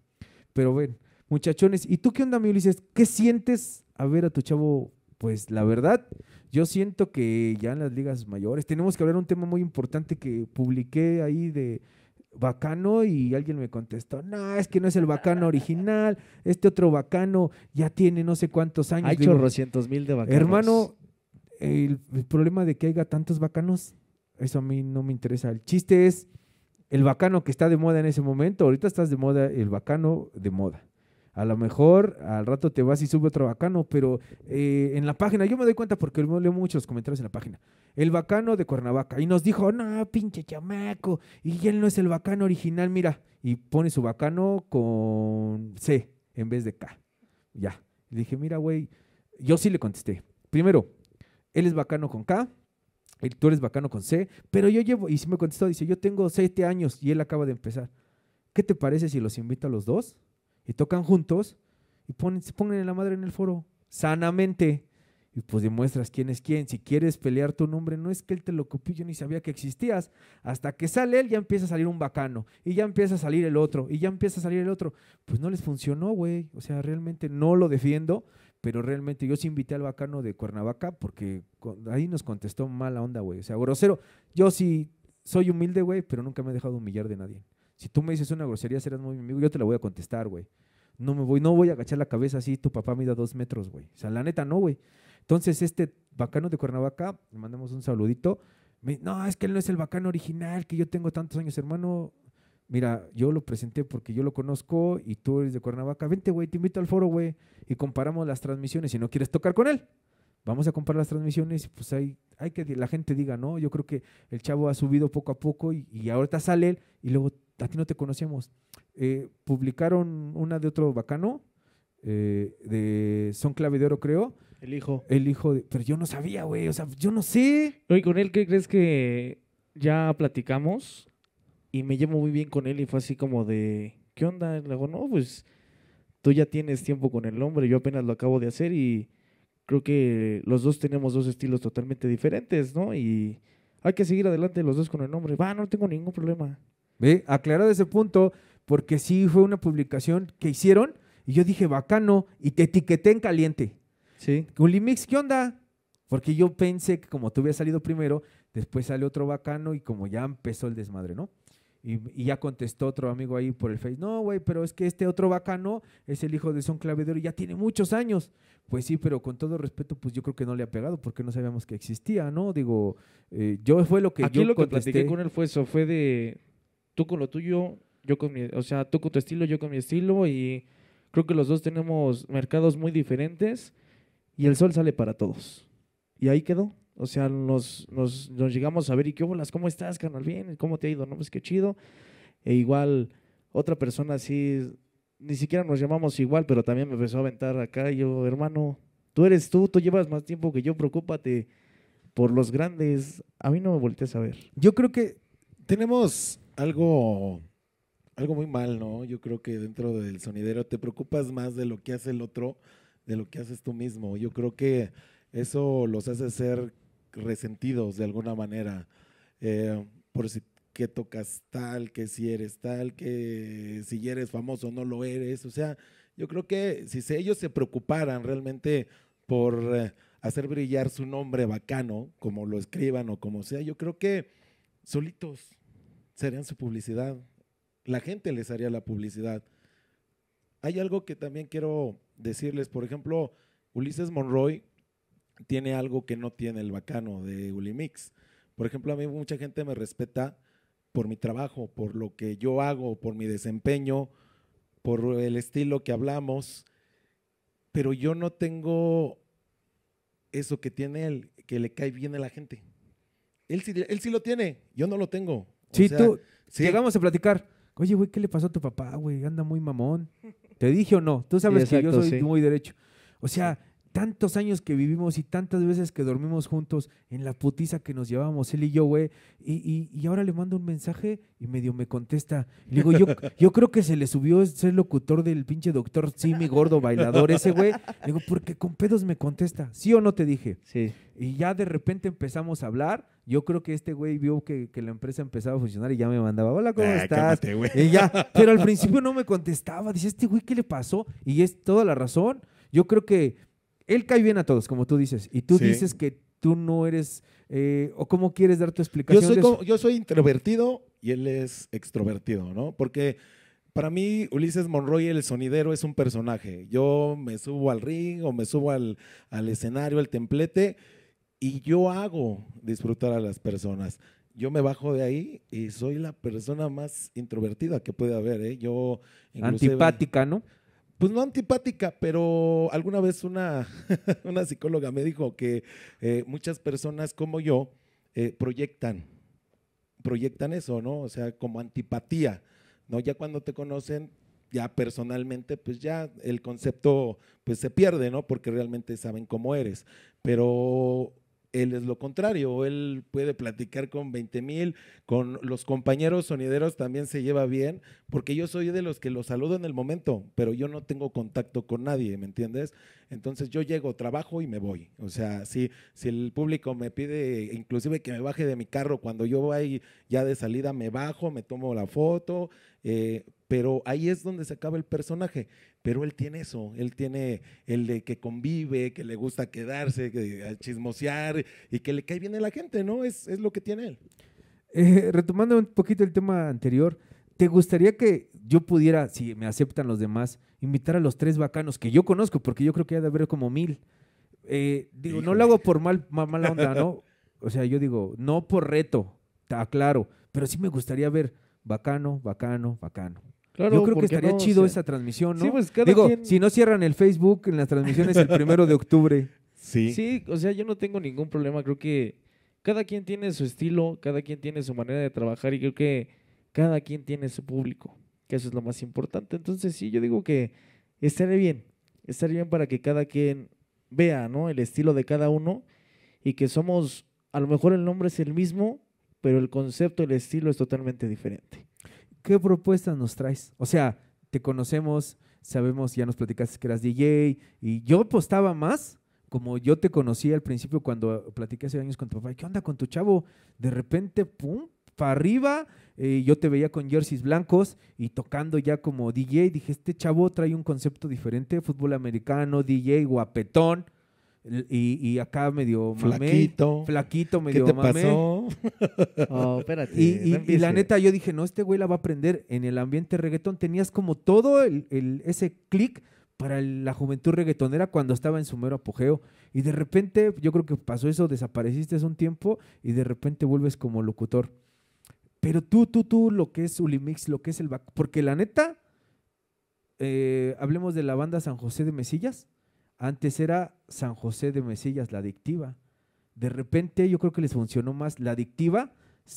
Pero ven, muchachones, ¿y tú qué onda, mi Ulises? ¿Qué sientes a ver a tu chavo? Pues la verdad, yo siento que ya en las ligas mayores tenemos que hablar un tema muy importante que publiqué ahí de, bacano y alguien me contestó, no, es que no es el bacano original, este otro bacano ya tiene no sé cuántos años. hecho 200 mil de bacanos. Hermano, el, problema de que haya tantos bacanos, eso a mí no me interesa. El chiste es el bacano que está de moda en ese momento, ahorita estás de moda, el bacano de moda. A lo mejor al rato te vas y sube otro bacano, pero eh, en la página, yo me doy cuenta porque leo muchos comentarios en la página. El bacano de Cuernavaca. Y nos dijo, no, pinche chamaco. Y él no es el bacano original, mira. Y pone su bacano con C en vez de K. Ya. Le dije, mira, güey. Yo sí le contesté. Primero, él es bacano con K. El, tú eres bacano con C. Pero yo llevo, y si me contestó, dice, yo tengo siete años y él acaba de empezar. ¿Qué te parece si los invito a los dos? y tocan juntos y ponen, se ponen la madre en el foro, sanamente. Y pues demuestras quién es quién. Si quieres pelear tu nombre, no es que él te lo copió, yo ni sabía que existías. Hasta que sale él, ya empieza a salir un bacano. Y ya empieza a salir el otro. Y ya empieza a salir el otro. Pues no les funcionó, güey. O sea, realmente no lo defiendo. Pero realmente yo sí invité al bacano de Cuernavaca porque ahí nos contestó mala onda, güey. O sea, grosero. Yo sí soy humilde, güey, pero nunca me he dejado humillar de nadie. Si tú me dices una grosería, serás muy amigo, yo te la voy a contestar, güey no me voy, no voy a agachar la cabeza así, tu papá mide dos metros, güey. O sea, la neta no, güey. Entonces, este bacano de Cuernavaca, le mandamos un saludito. no, es que él no es el bacano original, que yo tengo tantos años, hermano. Mira, yo lo presenté porque yo lo conozco y tú eres de Cuernavaca. Vente, güey, te invito al foro, güey. Y comparamos las transmisiones. Si no quieres tocar con él, vamos a comparar las transmisiones. Pues hay, hay que la gente diga, ¿no? Yo creo que el chavo ha subido poco a poco y, y ahorita sale él y luego a ti no te conocemos. Eh, publicaron una de otro bacano, eh, de Son Clave de Oro, creo. El hijo. El hijo, pero yo no sabía, güey, o sea, yo no sé. Oye, con él, ¿qué crees que ya platicamos? Y me llevo muy bien con él y fue así como de, ¿qué onda? Le no, pues tú ya tienes tiempo con el hombre, yo apenas lo acabo de hacer y creo que los dos tenemos dos estilos totalmente diferentes, ¿no? Y hay que seguir adelante los dos con el hombre. Va, no tengo ningún problema. ¿Ve? Aclarado ese punto, porque sí fue una publicación que hicieron y yo dije, bacano, y te etiqueté en caliente. Sí. Gulimix, ¿qué onda? Porque yo pensé que como tú hubieras salido primero, después sale otro bacano y como ya empezó el desmadre, ¿no? Y, ya contestó otro amigo ahí por el Face, no, güey, pero es que este otro bacano es el hijo de Son Clavedero y ya tiene muchos años. Pues sí, pero con todo respeto, pues yo creo que no le ha pegado porque no sabíamos que existía, ¿no? Digo, eh, yo fue lo que Aquí yo lo contesté. que con él fue eso, fue de tú con lo tuyo, yo con mi, o sea, tú con tu estilo, yo con mi estilo y creo que los dos tenemos mercados muy diferentes y el sol sale para todos. Y ahí quedó. O sea, nos, nos, nos llegamos a ver y qué bolas, ¿cómo estás, canal? Bien, ¿cómo te ha ido? No, pues qué chido. E igual, otra persona así, ni siquiera nos llamamos igual, pero también me empezó a aventar acá. Y yo, hermano, tú eres tú, tú llevas más tiempo que yo, preocúpate por los grandes. A mí no me voltees a ver. Yo creo que tenemos algo algo muy mal, ¿no? Yo creo que dentro del sonidero te preocupas más de lo que hace el otro, de lo que haces tú mismo. Yo creo que eso los hace ser resentidos de alguna manera. Eh, por si que tocas tal, que si eres tal, que si eres famoso no lo eres. O sea, yo creo que si ellos se preocuparan realmente por eh, hacer brillar su nombre bacano, como lo escriban o como sea, yo creo que solitos serían su publicidad la gente les haría la publicidad. Hay algo que también quiero decirles, por ejemplo, Ulises Monroy tiene algo que no tiene el bacano de Ulimix. Por ejemplo, a mí mucha gente me respeta por mi trabajo, por lo que yo hago, por mi desempeño, por el estilo que hablamos, pero yo no tengo eso que tiene él, que le cae bien a la gente. Él sí, él sí lo tiene, yo no lo tengo. sí, tú, llegamos a platicar. Oye, güey, ¿qué le pasó a tu papá, güey? Anda muy mamón. ¿Te dije o no? Tú sabes que yo soy muy derecho. O sea, tantos años que vivimos y tantas veces que dormimos juntos en la putiza que nos llevábamos él y yo, güey. Y, ahora le mando un mensaje y medio me contesta. Le digo, yo, yo creo que se le subió ser locutor del pinche doctor Simi gordo bailador ese, güey. Le digo, porque con pedos me contesta. ¿Sí o no te dije? Sí. Y ya de repente empezamos a hablar. Yo creo que este güey vio que, la empresa empezaba a funcionar y ya me mandaba, hola, ¿cómo ah, estás? y ya, pero al principio no me contestaba. Dice, este güey, ¿qué le pasó? Y es toda la razón. Yo creo que él cae bien a todos, como tú dices, y tú dices que tú no eres, eh, o cómo quieres dar tu explicación. Yo soy, introvertido y él es extrovertido, ¿no? Porque para mí Ulises Monroy, el sonidero, es un personaje. Yo me subo al ring o me subo al, escenario, al templete, y yo hago disfrutar a las personas yo me bajo de ahí y soy la persona más introvertida que puede haber. ¿eh? Yo, Antipática, ¿no? pues no antipática, pero alguna vez una, una psicóloga me dijo que eh, muchas personas como yo eh, proyectan, proyectan eso, ¿no? O sea, como antipatía, ¿no? Ya cuando te conocen, ya personalmente, pues ya el concepto pues se pierde, ¿no? Porque realmente saben cómo eres. Pero él es lo contrario, él puede platicar con 20 mil, con los compañeros sonideros también se lleva bien, porque yo soy de los que los saludo en el momento, pero yo no tengo contacto con nadie, ¿me entiendes? Entonces yo llego, trabajo y me voy. O sea, si, si el público me pide inclusive que me baje de mi carro, cuando yo voy ya de salida me bajo, me tomo la foto, eh, pero ahí es donde se acaba el personaje pero él tiene eso, él tiene el de que convive, que le gusta quedarse, que, eh, chismosear y que le cae bien a la gente, ¿no? Es, lo que tiene él. Eh, retomando un poquito el tema anterior, ¿te gustaría que yo pudiera, si me aceptan los demás, invitar a los tres bacanos que yo conozco, porque yo creo que hay de haber como mil? Eh, digo, no lo hago por mal, mala onda, ¿no? O sea, yo digo, no por reto, está claro, pero sí me gustaría ver bacano, bacano, bacano. Yo creo que estaría chido esa transmisión, ¿no? Pues, digo, si no cierran el Facebook en las transmisiones el primero de octubre. Sí. Sí, o sea, yo no tengo ningún problema. Creo que cada quien tiene su estilo, cada quien tiene su manera de trabajar y creo que cada quien tiene su público, que eso es lo más importante. Entonces, sí, yo digo que estaría bien, estaría bien para que cada quien vea, ¿no? El estilo de cada uno y que somos, a lo mejor el nombre es el mismo, pero el concepto, el estilo es totalmente diferente. ¿qué propuestas nos traes? O sea, te conocemos, sabemos, ya nos platicaste que eras DJ y yo apostaba más, como yo te conocí al principio cuando platiqué hace años con tu papá, ¿qué onda con tu chavo? De repente, pum, para arriba, eh, yo te veía con jerseys blancos y tocando ya como DJ, dije, este chavo trae un concepto diferente, fútbol americano, DJ, guapetón. Y, acá medio mamé. Flaquito. medio ¿Qué te oh, Y, la neta, yo dije, no, este güey la va a aprender. En el ambiente reggaetón tenías como todo ese clic para la juventud reggaetonera cuando estaba en su mero apogeo. Y de repente, yo creo que pasó eso, desapareciste hace un tiempo y de repente vuelves como locutor. Pero tú, tú, tú, lo que es Ulimix, lo que es el Porque la neta, eh, hablemos de la banda San José de Mesillas. Antes era San José de Mesillas, la adictiva. De repente yo creo que les funcionó más la adictiva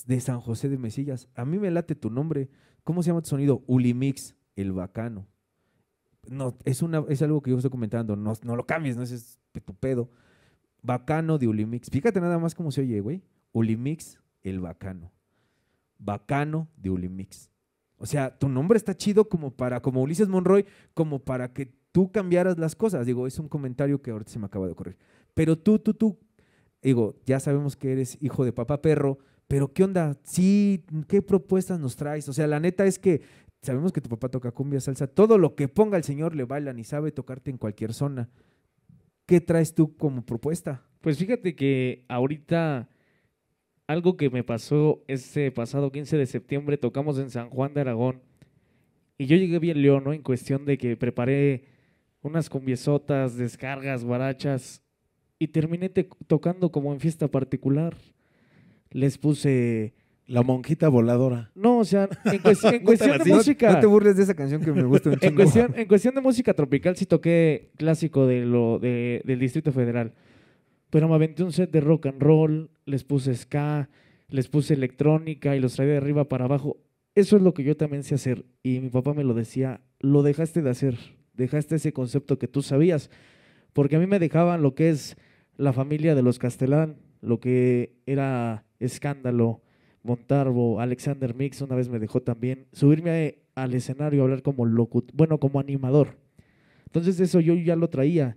de San José de Mesillas. A mí me late tu nombre. ¿Cómo se llama tu sonido? Ulimix, el bacano. No, es, una, es algo que yo estoy comentando. No, lo cambies, no es tu pedo. Bacano de Ulimix. Fíjate nada más cómo se oye, güey. Ulimix, el bacano. Bacano de Ulimix. O sea, tu nombre está chido como para, como Ulises Monroy, como para que tú cambiaras las cosas. Digo, es un comentario que ahorita se me acaba de ocurrir. Pero tú, tú, tú, digo, ya sabemos que eres hijo de papá perro, pero ¿qué onda? Sí, ¿qué propuestas nos traes? O sea, la neta es que sabemos que tu papá toca cumbia, salsa, todo lo que ponga el señor le bailan y sabe tocarte en cualquier zona. ¿Qué traes tú como propuesta? Pues fíjate que ahorita algo que me pasó ese pasado 15 de septiembre tocamos en San Juan de Aragón y yo llegué bien león, ¿no? En cuestión de que preparé unas cumbiesotas, descargas, guarachas, y terminé tocando como en fiesta particular. Les puse... La monjita voladora. No, o sea, en, cuestión de música... No, te burles de esa canción que me gusta en cuestión, en cuestión de música tropical sí toqué clásico de lo, de, del Distrito Federal. Pero me aventé un set de rock and roll, les puse ska, les puse electrónica y los traía de arriba para abajo. Eso es lo que yo también sé hacer. Y mi papá me lo decía, lo dejaste de hacer dejaste ese concepto que tú sabías, porque a mí me dejaban lo que es la familia de los Castelán, lo que era escándalo, Montarbo, Alexander Mix una vez me dejó también subirme al escenario hablar como locut, bueno, como animador. Entonces eso yo ya lo traía.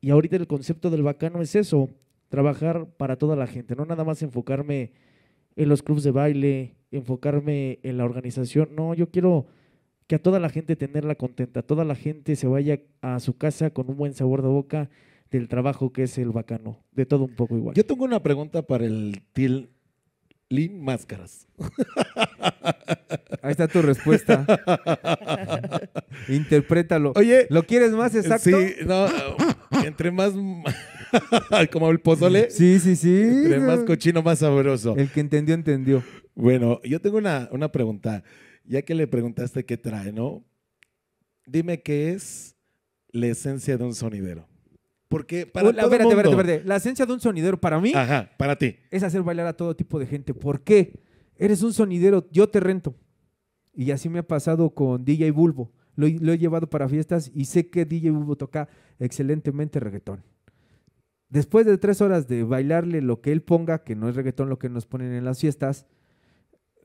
Y ahorita el concepto del bacano es eso, trabajar para toda la gente, no nada más enfocarme en los clubes de baile, enfocarme en la organización. No, yo quiero que a toda la gente tenerla contenta, toda la gente se vaya a su casa con un buen sabor de boca del trabajo que es el bacano, de todo un poco igual. Yo tengo una pregunta para el Til Máscaras. Ahí está tu respuesta. Interprétalo. Oye, ¿lo quieres más exacto? Sí, no, entre más como el pozole. Sí, sí, sí. Entre más cochino, más sabroso. El que entendió, entendió. Bueno, yo tengo una, una pregunta ya que le preguntaste qué trae, ¿no? Dime qué es la esencia de un sonidero. Porque para todo La esencia de un sonidero para mí... para ti. Es hacer bailar a todo tipo de gente. ¿Por qué? Eres un sonidero, yo te rento. Y así me ha pasado con DJ Bulbo. Lo, he llevado para fiestas y sé que DJ Bulbo toca excelentemente reggaetón. Después de tres horas de bailarle lo que él ponga, que no es reggaetón lo que nos ponen en las fiestas,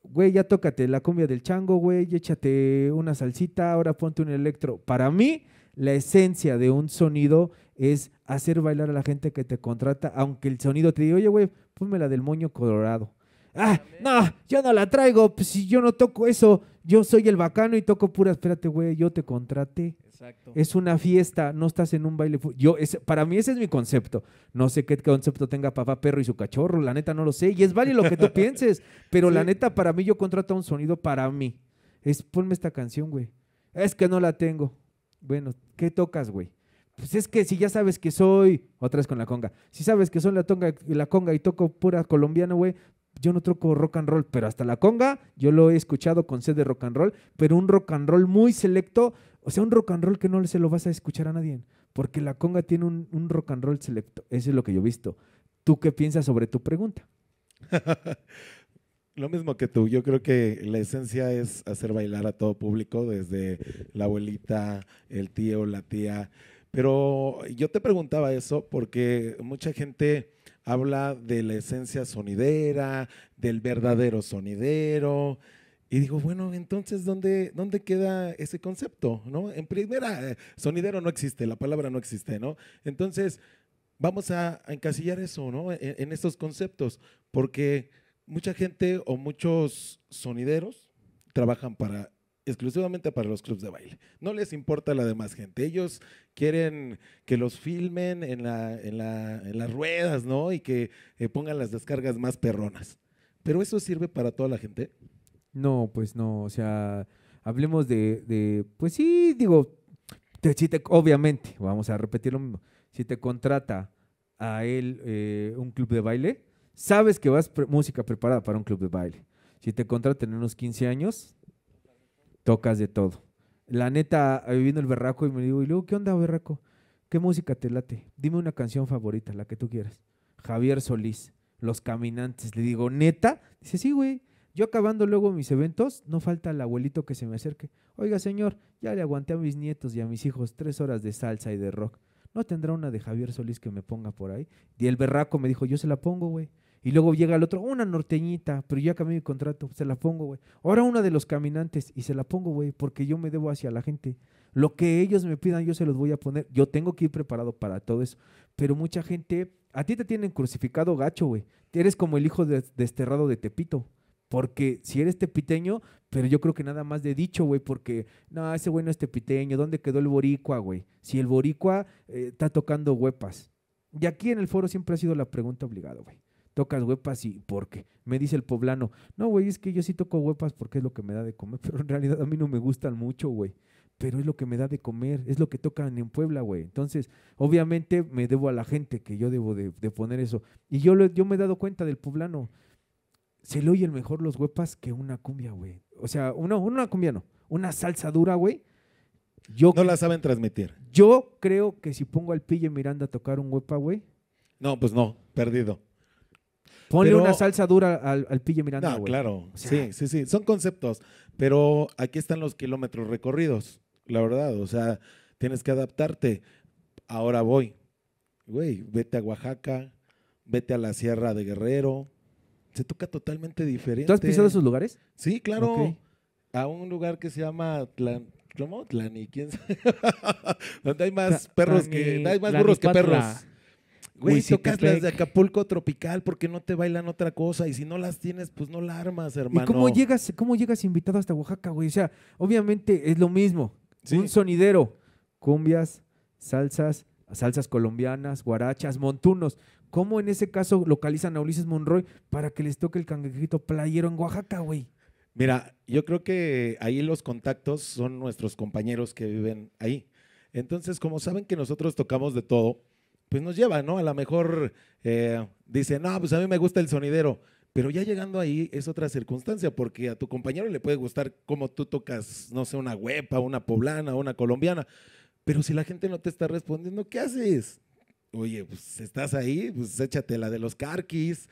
güey, ya tócate la cumbia del chango, güey, échate una salsita, ahora ponte un electro. Para mí, la esencia de un sonido es hacer bailar a la gente que te contrata, aunque el sonido te diga, oye, güey, ponme la del moño colorado. Ah, no, yo no la traigo, pues si yo no toco eso, yo soy el bacano y toco pura, espérate, güey, yo te contraté. Exacto. Es una fiesta, no estás en un baile. Yo, para mí ese es mi concepto. No sé qué concepto tenga papá, perro y su cachorro, la neta no lo sé. Y es vale lo que tú pienses, pero la neta para mí yo contrato un sonido para mí. Es ponme esta canción, güey. Es que no la tengo. Bueno, ¿qué tocas, güey? Pues es que si ya sabes que soy, otra vez con la conga, si sabes que soy la, tonga, la conga y toco pura colombiana, güey, yo no troco rock and roll, pero hasta la conga yo lo he escuchado con sed de rock and roll, pero un rock and roll muy selecto, o sea, un rock and roll que no se lo vas a escuchar a nadie, porque la conga tiene un, un rock and roll selecto, eso es lo que yo he visto. ¿Tú qué piensas sobre tu pregunta? Lo mismo que tú, yo creo que la esencia es hacer bailar a todo público, desde la abuelita, el tío, la tía. Pero yo te preguntaba eso porque mucha gente habla de la esencia sonidera, del verdadero sonidero. Y digo, bueno, entonces, ¿dónde, dónde queda ese concepto? ¿no? En primera, eh, sonidero no existe, la palabra no existe, ¿no? Entonces, vamos a, encasillar eso, ¿no? En, e, en estos conceptos, porque mucha gente o muchos sonideros trabajan para exclusivamente para los clubes de baile. No les importa la demás gente. Ellos quieren que los filmen en, en, las ruedas, ¿no? Y que eh, pongan las descargas más perronas. Pero eso sirve para toda la gente. No, pues no. O sea, hablemos de, pues sí, digo, si obviamente, vamos a repetir lo mismo. Si te contrata a él eh, un club de baile, sabes que vas música preparada para un club de baile. Si te contratan en unos 15 años, tocas de todo. La neta, vino el berraco y me digo, ¿y luego qué onda, berraco? ¿Qué música te late? Dime una canción favorita, la que tú quieras. Javier Solís, Los Caminantes. Le digo, ¿neta? Dice, sí, güey. Yo acabando luego mis eventos, no falta el abuelito que se me acerque. Oiga, señor, ya le aguanté a mis nietos y a mis hijos tres horas de salsa y de rock. ¿No tendrá una de Javier Solís que me ponga por ahí? Y el berraco me dijo, yo se la pongo, güey. Y luego llega el otro, una norteñita, pero ya cambié mi contrato, se la pongo, güey. Ahora una de los caminantes y se la pongo, güey, porque yo me debo hacia la gente. Lo que ellos me pidan, yo se los voy a poner. Yo tengo que ir preparado para todo eso. Pero mucha gente, a ti te tienen crucificado gacho, güey. Eres como el hijo desterrado de Tepito. Porque si eres tepiteño, pero yo creo que nada más de dicho, güey, porque no, ese güey no es tepiteño, ¿dónde quedó el boricua, güey? Si el boricua eh, está tocando huepas. Y aquí en el foro siempre ha sido la pregunta obligada, güey tocas huepas y ¿por qué? Me dice el poblano, no, güey, es que yo sí toco huepas porque es lo que me da de comer, pero en realidad a mí no me gustan mucho, güey. Pero es lo que me da de comer, es lo que tocan en Puebla, güey. Entonces, obviamente me debo a la gente que yo debo de, poner eso. Y yo, yo me he dado cuenta del poblano. Se le oyen mejor los huepas que una cumbia, güey. O sea, una, una cumbia no, una salsa dura, güey. Yo no la saben transmitir. Yo creo que si pongo al Pille Miranda a tocar un huepa, güey. No, pues no, perdido. Ponle una salsa dura al, Pille Miranda. claro, sí, sí, sí, son conceptos, pero aquí están los kilómetros recorridos, la verdad, o sea, tienes que adaptarte. Ahora voy, güey, vete a Oaxaca, vete a la Sierra de Guerrero, se toca totalmente diferente. ¿Tú has pisado esos lugares? Sí, claro, a un lugar que se llama Tlan y quién sabe, donde hay más perros que, hay más burros que perros. Güey, tocas las de Acapulco Tropical porque no te bailan otra cosa y si no las tienes, pues no la armas, hermano. ¿Y cómo llegas, cómo llegas invitado hasta Oaxaca, güey? O sea, obviamente es lo mismo. Un sonidero, cumbias, salsas, salsas colombianas, guarachas, montunos. ¿Cómo en ese caso localizan a Ulises Monroy para que les toque el cangrejito playero en Oaxaca, güey? Mira, yo creo que ahí los contactos son nuestros compañeros que viven ahí. Entonces, como saben que nosotros tocamos de todo, pues nos lleva, ¿no? A lo mejor eh, dice, no, pues a mí me gusta el sonidero. Pero ya llegando ahí es otra circunstancia, porque a tu compañero le puede gustar cómo tú tocas, no sé, una huepa, una poblana, una colombiana. Pero si la gente no te está respondiendo, ¿qué haces? Oye, pues estás ahí, pues échate la de los carquis,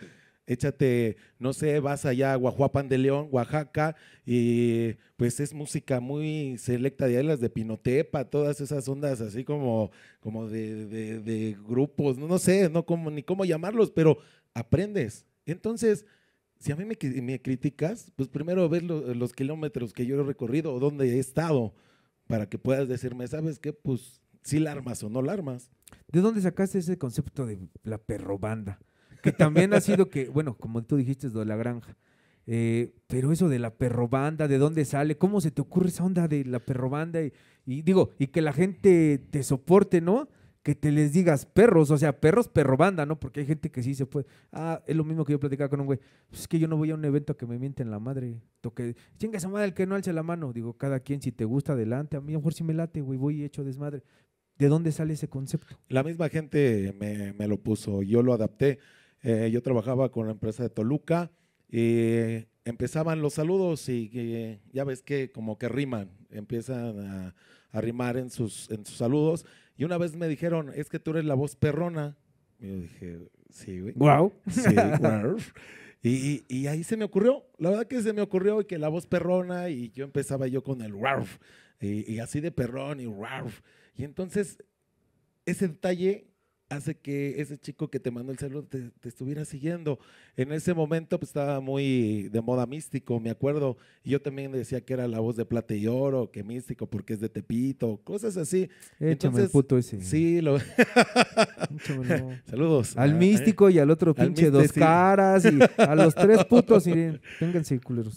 échate, no sé, vas allá a Guajuapan de León, Oaxaca, y pues es música muy selecta de ahí, las de Pinotepa, todas esas ondas así como, como de, de, grupos, no, sé, no como, ni cómo llamarlos, pero aprendes. Entonces, si a mí me, me criticas, pues primero ves los kilómetros que yo he recorrido o dónde he estado para que puedas decirme, ¿sabes qué? Pues si ¿sí la armas o no la armas. ¿De dónde sacaste ese concepto de la perrobanda? que también ha sido que, bueno, como tú dijiste, de la granja. Eh, pero eso de la perrobanda, ¿de dónde sale? ¿Cómo se te ocurre esa onda de la perrobanda? Y, y digo, y que la gente te soporte, ¿no? Que te les digas perros, o sea, perros, perrobanda, ¿no? Porque hay gente que sí se puede. Ah, es lo mismo que yo platicaba con un güey. Pues es que yo no voy a un evento que me mienten la madre. Toque, chinga esa madre, el que no alce la mano. Digo, cada quien, si te gusta, adelante. A mí a lo mejor si me late, güey, voy hecho desmadre. ¿De dónde sale ese concepto? La misma gente me, me lo puso, yo lo adapté. Eh, yo trabajaba con la empresa de Toluca y empezaban los saludos y, ya ves que como que riman, empiezan a, a, rimar en sus, en sus saludos. Y una vez me dijeron, es que tú eres la voz perrona. Y yo dije, sí, Wow. Sí, Y, ahí se me ocurrió, la verdad que se me ocurrió que la voz perrona y yo empezaba yo con el wow. y, así de perrón y wow. Y entonces ese detalle hace que ese chico que te mandó el saludo te, estuviera siguiendo. En ese momento pues, estaba muy de moda místico, me acuerdo. Y yo también decía que era la voz de plata y oro, que místico porque es de Tepito, cosas así. Échame el puto ese. Sí, lo... Saludos. Al ah, místico y al otro pinche dos caras a los tres putos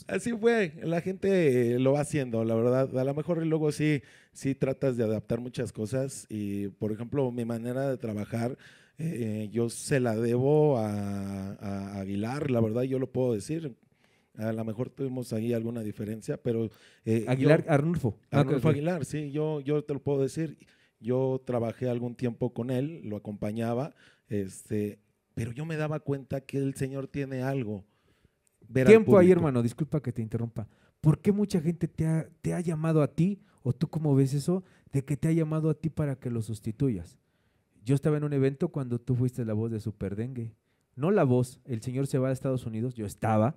Así fue, la gente lo va haciendo, la verdad. A lo mejor luego sí sí tratas de adaptar muchas cosas y, por ejemplo, mi manera de trabajar, eh, eh, yo se la debo a, Aguilar, la verdad, yo lo puedo decir. A lo mejor tuvimos ahí alguna diferencia, pero... Eh, Aguilar, Arnulfo. Ah, Arnulfo Aguilar, sí, yo, yo te lo puedo decir. Yo trabajé algún tiempo con él, lo acompañaba, este, pero yo me daba cuenta que el señor tiene algo. Tiempo ahí, hermano, disculpa que te interrumpa. ¿Por qué mucha gente te ha llamado a ti ¿O tú cómo ves eso de que te ha llamado a ti para que lo sustituyas? Yo estaba en un evento cuando tú fuiste la voz de Dengue. No la voz, el señor se va a Estados Unidos, yo estaba,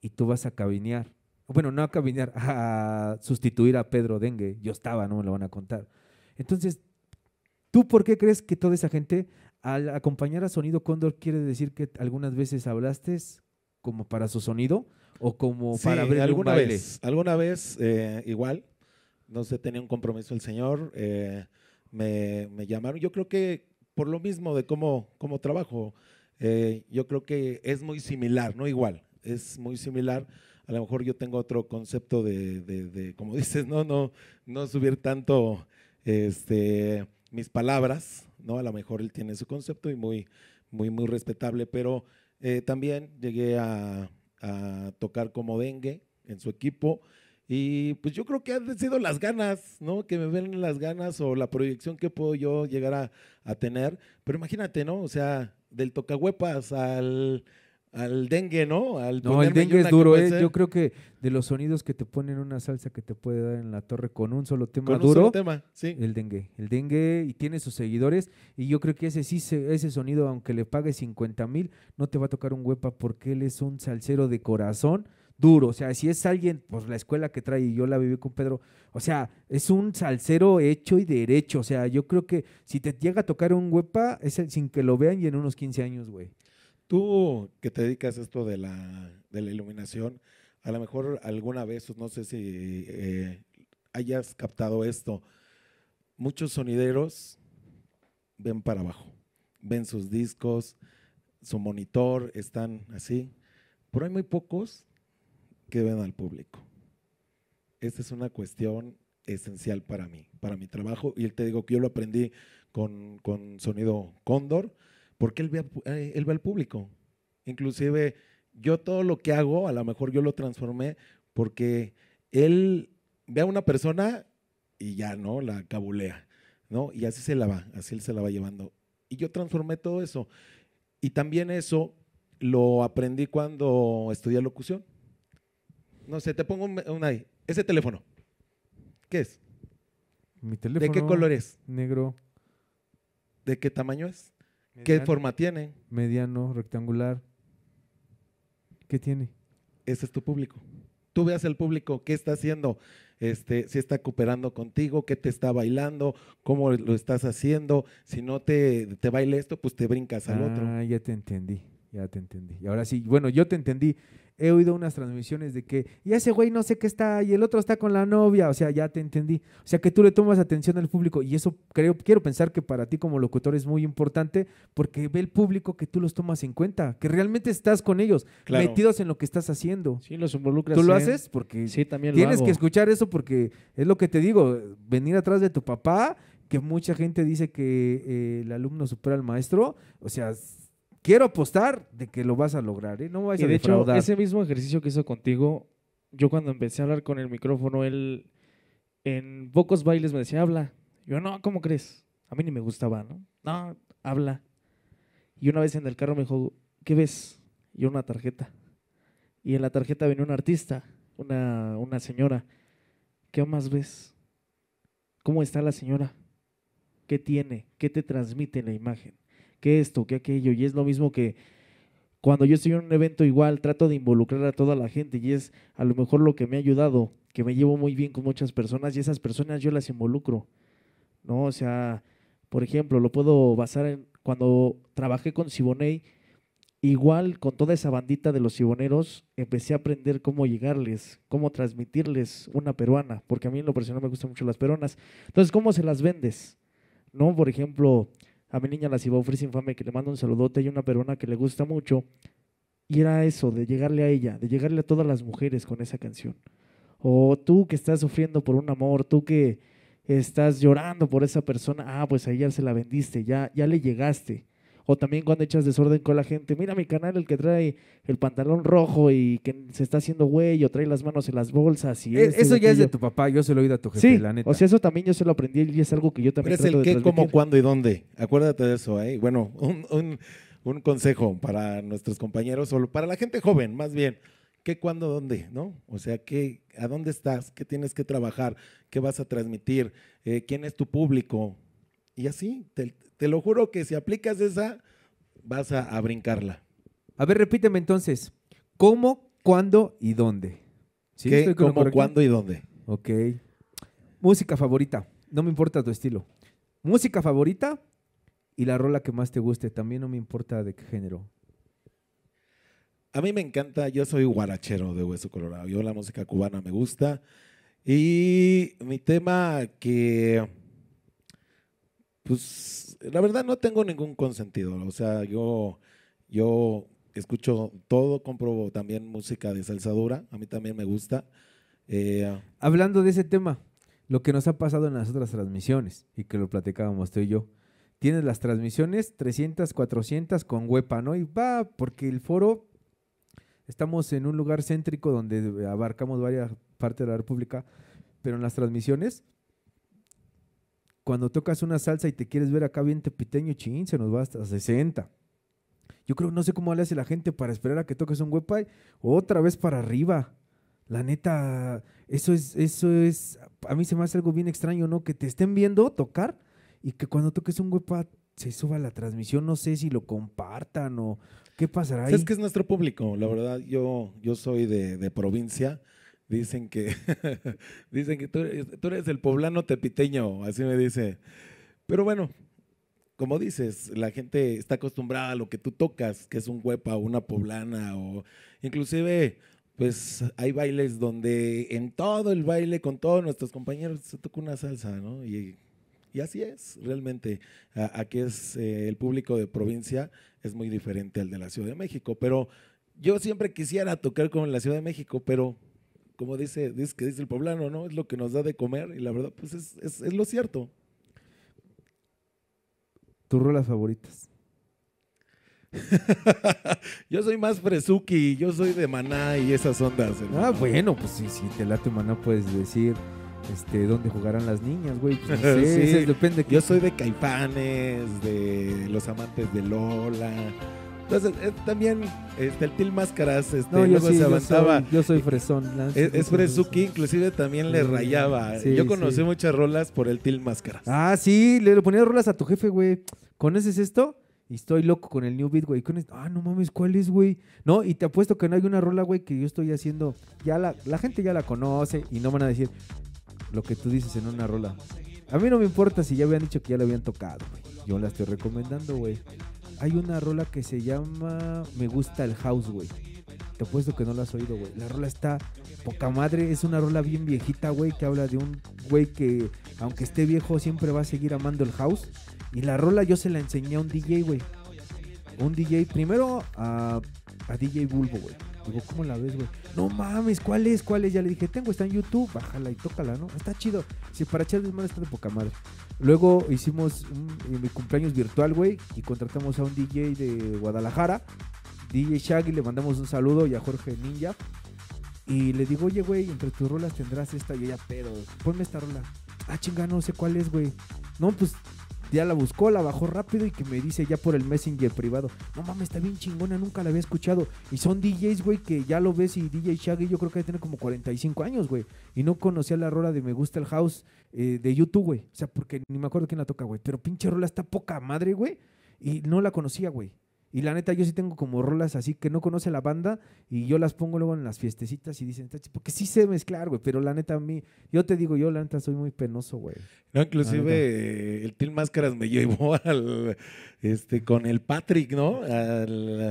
y tú vas a cabinear. Bueno, no a cabinear, a sustituir a Pedro Dengue. Yo estaba, no me lo van a contar. Entonces, ¿tú por qué crees que toda esa gente al acompañar a Sonido Cóndor quiere decir que algunas veces hablaste como para su sonido o como para abrir alguna vez, alguna vez eh, igual no sé, tenía un compromiso el señor, eh, me, me, llamaron. Yo creo que por lo mismo de cómo, cómo trabajo, eh, yo creo que es muy similar, no igual, es muy similar. A lo mejor yo tengo otro concepto de, de, como dices, no, no, no subir tanto este, mis palabras, ¿no? A lo mejor él tiene su concepto y muy, muy, muy respetable, pero eh, también llegué a, a tocar como dengue en su equipo. Y pues yo creo que han sido las ganas, ¿no? Que me ven las ganas o la proyección que puedo yo llegar a, tener. Pero imagínate, ¿no? O sea, del tocahuepas al, al dengue, ¿no? no, el dengue es duro, ¿eh? Yo creo que de los sonidos que te ponen una salsa que te puede dar en la torre con un solo tema con duro. tema, sí. El dengue. El dengue y tiene sus seguidores. Y yo creo que ese sí, ese sonido, aunque le pague 50 mil, no te va a tocar un huepa porque él es un salsero de corazón duro. O sea, si es alguien, pues la escuela que trae, yo la viví con Pedro, o sea, es un salsero hecho y derecho. O sea, yo creo que si te llega a tocar un huepa, es el, sin que lo vean y en unos 15 años, güey. Tú que te dedicas a esto de la, de la iluminación, a lo mejor alguna vez, no sé si eh, hayas captado esto, muchos sonideros ven para abajo, ven sus discos, su monitor, están así, pero hay muy pocos que ven al público. Esta es una cuestión esencial para mí, para mi trabajo. Y él te digo que yo lo aprendí con, con sonido cóndor, porque él ve, eh, él al público. Inclusive yo todo lo que hago, a lo mejor yo lo transformé porque él ve a una persona y ya, ¿no? La cabulea, ¿no? Y así se la va, así él se la va llevando. Y yo transformé todo eso. Y también eso lo aprendí cuando estudié locución. No sé, te pongo un, ahí. Ese teléfono. ¿Qué es? Mi teléfono. ¿De qué color es? Negro. ¿De qué tamaño es? ¿Qué forma tiene? Mediano, rectangular. ¿Qué tiene? Ese es tu público. Tú veas el público, qué está haciendo, este, si está cooperando contigo, qué te está bailando, cómo lo estás haciendo. Si no te, te baila esto, pues te brincas al otro. Ah, ya te entendí, ya te entendí. Y ahora sí, bueno, yo te entendí he oído unas transmisiones de que, y ese güey no sé qué está, y el otro está con la novia, o sea, ya te entendí. O sea, que tú le tomas atención al público, y eso creo, quiero pensar que para ti como locutor es muy importante, porque ve el público que tú los tomas en cuenta, que realmente estás con ellos, metidos en lo que estás haciendo. Sí, los involucras. Tú lo haces porque sí, también tienes que escuchar eso, porque es lo que te digo, venir atrás de tu papá que mucha gente dice que eh, el alumno supera al maestro, o sea, quiero apostar de que lo vas a lograr, ¿eh? No vayas y de Hecho, ese mismo ejercicio que hizo contigo, yo cuando empecé a hablar con el micrófono, él en pocos bailes me decía, habla. Yo, no, ¿cómo crees? A mí ni me gustaba, ¿no? No, habla. Y una vez en el carro me dijo, ¿qué ves? Y una tarjeta. Y en la tarjeta venía un artista, una, una señora. ¿Qué más ves? ¿Cómo está la señora? ¿Qué tiene? ¿Qué te transmite la imagen? que esto, que aquello, y es lo mismo que cuando yo estoy en un evento igual, trato de involucrar a toda la gente y es a lo mejor lo que me ha ayudado, que me llevo muy bien con muchas personas y esas personas yo las involucro, ¿no? O sea, por ejemplo, lo puedo basar en cuando trabajé con Siboney, igual con toda esa bandita de los siboneros, empecé a aprender cómo llegarles, cómo transmitirles una peruana, porque a mí en lo personal me gustan mucho las peruanas. Entonces, ¿cómo se las vendes? ¿No? Por ejemplo, a mi niña la ofrecer Infame, que le mando un saludote, y una persona que le gusta mucho. Y era eso, de llegarle a ella, de llegarle a todas las mujeres con esa canción. O tú que estás sufriendo por un amor, tú que estás llorando por esa persona, ah, pues a ella se la vendiste, ya, ya le llegaste. O también cuando echas desorden con la gente, mira mi canal, el que trae el pantalón rojo y que se está haciendo güey, o trae las manos en las bolsas. y e-, Eso ya es de tu papá, yo se lo he oído a tu jefe, la neta. O sea, eso también yo se lo aprendí y es algo que yo también Pero es el qué, cómo, cuándo y dónde. Acuérdate de eso, ¿eh? Bueno, un, un, consejo para nuestros compañeros, o para la gente joven, más bien. ¿Qué, cuándo, dónde? ¿No? O sea, ¿qué, ¿a dónde estás? ¿Qué tienes que trabajar? ¿Qué vas a transmitir? Eh, ¿Quién es tu público? Y así, te, lo juro que si aplicas esa, vas a, brincarla. A ver, repíteme entonces, ¿cómo, cuándo y dónde? ¿Qué, ¿Cómo, cuándo y dónde? Ok. Música favorita, no me importa tu estilo. Música favorita y la rola que más te guste, también no me importa de qué género. A mí me encanta, yo soy guarachero de Hueso Colorado, yo la música cubana me gusta. Y mi tema que pues la verdad no tengo ningún consentido. O sea, yo, yo escucho todo, compro también música de salsa A mí también me gusta. Eh, Hablando de ese tema, lo que nos ha pasado en las otras transmisiones y que lo platicábamos tú y yo. Tienes las transmisiones 300, 400 con huepa, ¿no? Y va, porque el foro, estamos en un lugar céntrico donde abarcamos varias partes de la República, pero en las transmisiones cuando tocas una salsa y te quieres ver acá bien tepiteño, chin, se nos va hasta 60. Yo creo, no sé cómo le hace la gente para esperar a que toques un y otra vez para arriba. La neta, eso es, eso es, a mí se me hace algo bien extraño, ¿no? Que te estén viendo tocar y que cuando toques un huepa se suba la transmisión, no sé si lo compartan o qué pasará ahí. Es que es nuestro público, la verdad, yo, yo soy de, de provincia Dicen que, dicen que tú, eres el poblano tepiteño, así me dice. Pero bueno, como dices, la gente está acostumbrada a lo que tú tocas, que es un huepa o una poblana, o inclusive, pues hay bailes donde en todo el baile, con todos nuestros compañeros, se toca una salsa, ¿no? Y y así es, realmente. Aquí es eh, el público de provincia es muy diferente al de la Ciudad de México, pero yo siempre quisiera tocar con la Ciudad de México, pero como dice, dice, que dice el poblano, ¿no? Es lo que nos da de comer y la verdad, pues es, es, lo cierto. ¿Tus rolas favoritas? yo soy más Fresuki, yo soy de Maná y esas ondas. Ah, bueno, pues sí, si te late Maná puedes decir este, dónde jugarán las niñas, güey. Pues sí. depende. Yo soy de caifanes, de Los Amantes de Lola, entonces, eh, también este, el Til Máscaras este, luego se avanzaba. Yo soy, fresón. E, es, Fresuki, inclusive también le rayaba. yo conocí muchas rolas por el Til Máscaras. Ah, sí, le ponía rolas a tu jefe, güey. ¿Conoces esto? Y estoy loco con el New Beat, güey. Con ah, no mames, ¿cuál es, güey? No, y te apuesto que no hay una rola, güey, que yo estoy haciendo. Ya la, la gente ya la conoce y no van a decir lo que tú dices en una rola. A mí no me importa si ya habían dicho que ya la habían tocado, güey. Yo la estoy recomendando, güey hay una rola que se llama Me gusta el house, güey. Te apuesto que no la has oído, güey. La rola está poca madre. Es una rola bien viejita, güey, que habla de un güey que, aunque esté viejo, siempre va a seguir amando el house. Y la rola yo se la enseñé a un DJ, güey. Un DJ, primero a, DJ Bulbo, güey. Digo, ¿cómo la ves, güey? No mames, ¿cuál es? ¿Cuál es? Ya le dije, tengo, está en YouTube, bájala y tócala, ¿no? Está chido. Si para echar desmadre está de poca madre. Luego hicimos un, mi cumpleaños virtual, güey, y contratamos a un DJ de Guadalajara, DJ Shaggy, le mandamos un saludo y a Jorge Ninja. Y le digo, oye, güey, entre tus rolas tendrás esta. Y ella, pero, ponme esta rola. Ah, chinga, no sé cuál es, güey. No, pues ya la buscó, la bajó rápido y que me dice ya por el messenger privado, no mames, está bien chingona, nunca la había escuchado. Y son DJs, güey, que ya lo ves y DJ Shaggy yo creo que tiene como 45 años, güey. Y no conocía la rola de Me Gusta el House eh, de YouTube, güey. O sea, porque ni me acuerdo quién la toca, güey. Pero pinche rola está poca madre, güey. Y no la conocía, güey. Y la neta, yo sí tengo como rolas así que no conoce la banda y yo las pongo luego en las fiestecitas y dicen, porque sí se mezclar, güey, pero la neta a mí, yo te digo, yo la neta soy muy penoso, güey. No, inclusive el Til Máscaras me llevó al, este, con el Patrick, ¿no?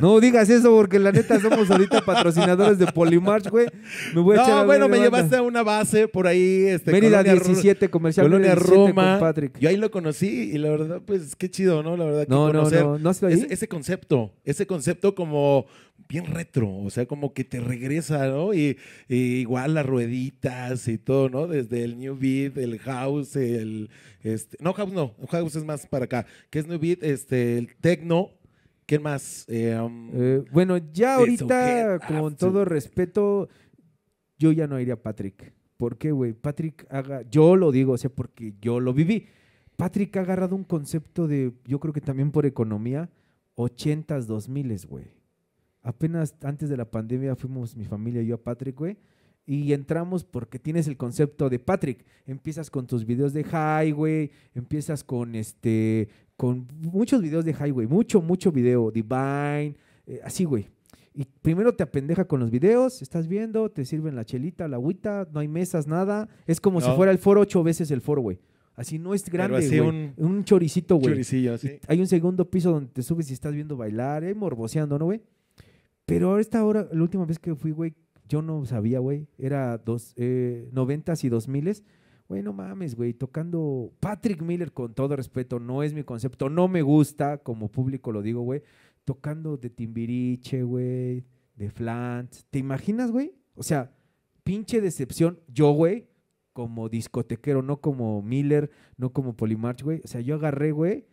No digas eso porque la neta somos ahorita patrocinadores de Polymarch, güey. Me voy a no, echar bueno, me llevaste a una base por ahí. Este, Mérida 17, comercial Colonia 17 Con Patrick. Yo ahí lo conocí y la verdad, pues qué chido, ¿no? La verdad, que no, conocer no, no, ese concepto ese concepto como bien retro, o sea, como que te regresa, ¿no? Y, igual las rueditas y todo, ¿no? Desde el New Beat, el House, el... Este, no, House no, House es más para acá, ¿Qué es New Beat, este, el Tecno, ¿qué más? Eh, um, eh, bueno, ya ahorita, ah, con pues, todo respeto, yo ya no iría a Patrick. ¿Por qué, güey? Patrick haga, yo lo digo, o sea, porque yo lo viví. Patrick ha agarrado un concepto de, yo creo que también por economía, 80s, 2000 güey. Apenas antes de la pandemia fuimos mi familia y yo a Patrick, güey. Y entramos porque tienes el concepto de Patrick. Empiezas con tus videos de Highway, empiezas con este, con muchos videos de Highway, mucho, mucho video, Divine, eh, así, güey. Y primero te apendeja con los videos, estás viendo, te sirven la chelita, la agüita, no hay mesas, nada. Es como si fuera el foro ocho veces el foro, güey. Así no es grande, güey. Un, choricito, güey. Choricillo, Hay un segundo piso donde te subes y estás viendo bailar, eh, morboseando, ¿no, güey? Pero esta hora, la última vez que fui, güey, yo no sabía, güey. Era dos, eh, noventas y dos miles. Güey, no mames, güey. Tocando Patrick Miller, con todo respeto, no es mi concepto. No me gusta, como público lo digo, güey. Tocando de Timbiriche, güey. De Flans. ¿Te imaginas, güey? O sea, pinche decepción. Yo, güey, como discotequero, no como Miller, no como Polymarch, güey. O sea, yo agarré, güey,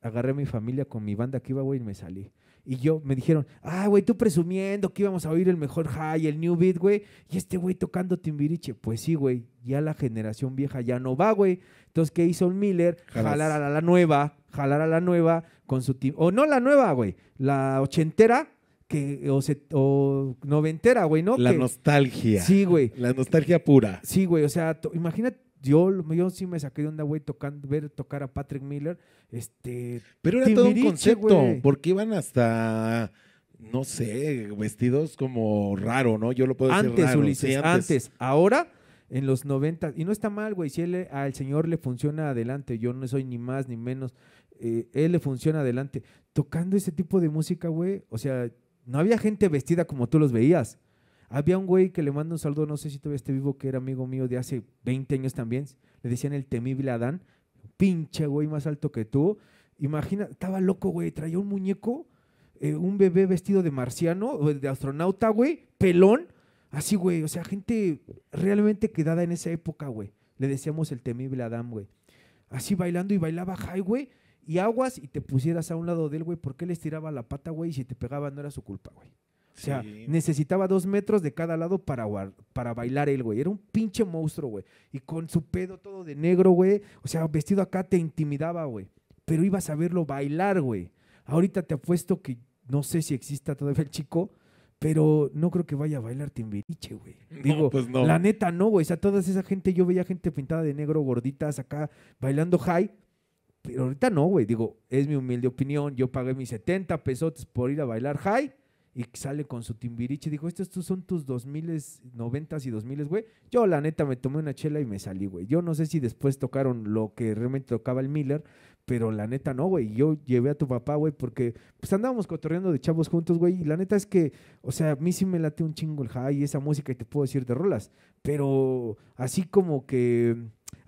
agarré a mi familia con mi banda que iba, güey, y me salí. Y yo me dijeron, ah, güey, tú presumiendo que íbamos a oír el mejor high, el new beat, güey. Y este güey tocando timbiriche. Pues sí, güey, ya la generación vieja ya no va, güey. Entonces, ¿qué hizo Miller? Jalar a la nueva, jalar a la nueva con su... O no la nueva, güey, la ochentera que, o, se, o noventera, güey, ¿no? La nostalgia. Sí, güey. La nostalgia pura. Sí, güey, o sea, imagínate, yo, yo sí me saqué de onda, güey, tocando, ver tocar a Patrick Miller, este... Pero era todo un concepto, porque iban hasta no sé, vestidos como raro, ¿no? Yo lo puedo antes, decir raro. Ulises, antes. Ahora, en los 90, y no está mal, güey, si al Señor le funciona adelante, yo no soy ni más ni menos, eh, él le funciona adelante. Tocando ese tipo de música, güey, o sea, no había gente vestida como tú los veías. Había un güey que le manda un saludo, no sé si todavía este vivo, que era amigo mío de hace 20 años también. Le decían el temible Adán. Pinche güey más alto que tú. Imagina, estaba loco, güey. Traía un muñeco, eh, un bebé vestido de marciano, de astronauta, güey. Pelón. Así, güey. O sea, gente realmente quedada en esa época, güey. Le decíamos el temible Adán, güey. Así bailando y bailaba high, güey y aguas y te pusieras a un lado del güey porque él estiraba la pata, güey, y si te pegaba no era su culpa, güey. O sea, necesitaba dos metros de cada lado para, para bailar él, güey. Era un pinche monstruo, güey. Y con su pedo todo de negro, güey. O sea, vestido acá te intimidaba, güey. Pero ibas a verlo bailar, güey. Ahorita te apuesto que no sé si exista todavía el chico, pero no creo que vaya a bailar timbiriche, güey. Digo, pues no. la neta no, güey. O sea, toda esa gente, yo veía gente pintada de negro, gorditas acá, bailando high pero ahorita no, güey. Digo, es mi humilde opinión. Yo pagué mis 70 pesos por ir a bailar high y sale con su timbiriche. Dijo, estos son tus dos miles, noventas y dos 2000, güey. Yo, la neta, me tomé una chela y me salí, güey. Yo no sé si después tocaron lo que realmente tocaba el Miller, pero la neta no, güey. Yo llevé a tu papá, güey, porque pues andábamos cotorreando de chavos juntos, güey. Y la neta es que, o sea, a mí sí me late un chingo el high y esa música y te puedo decir de rolas. Pero así como que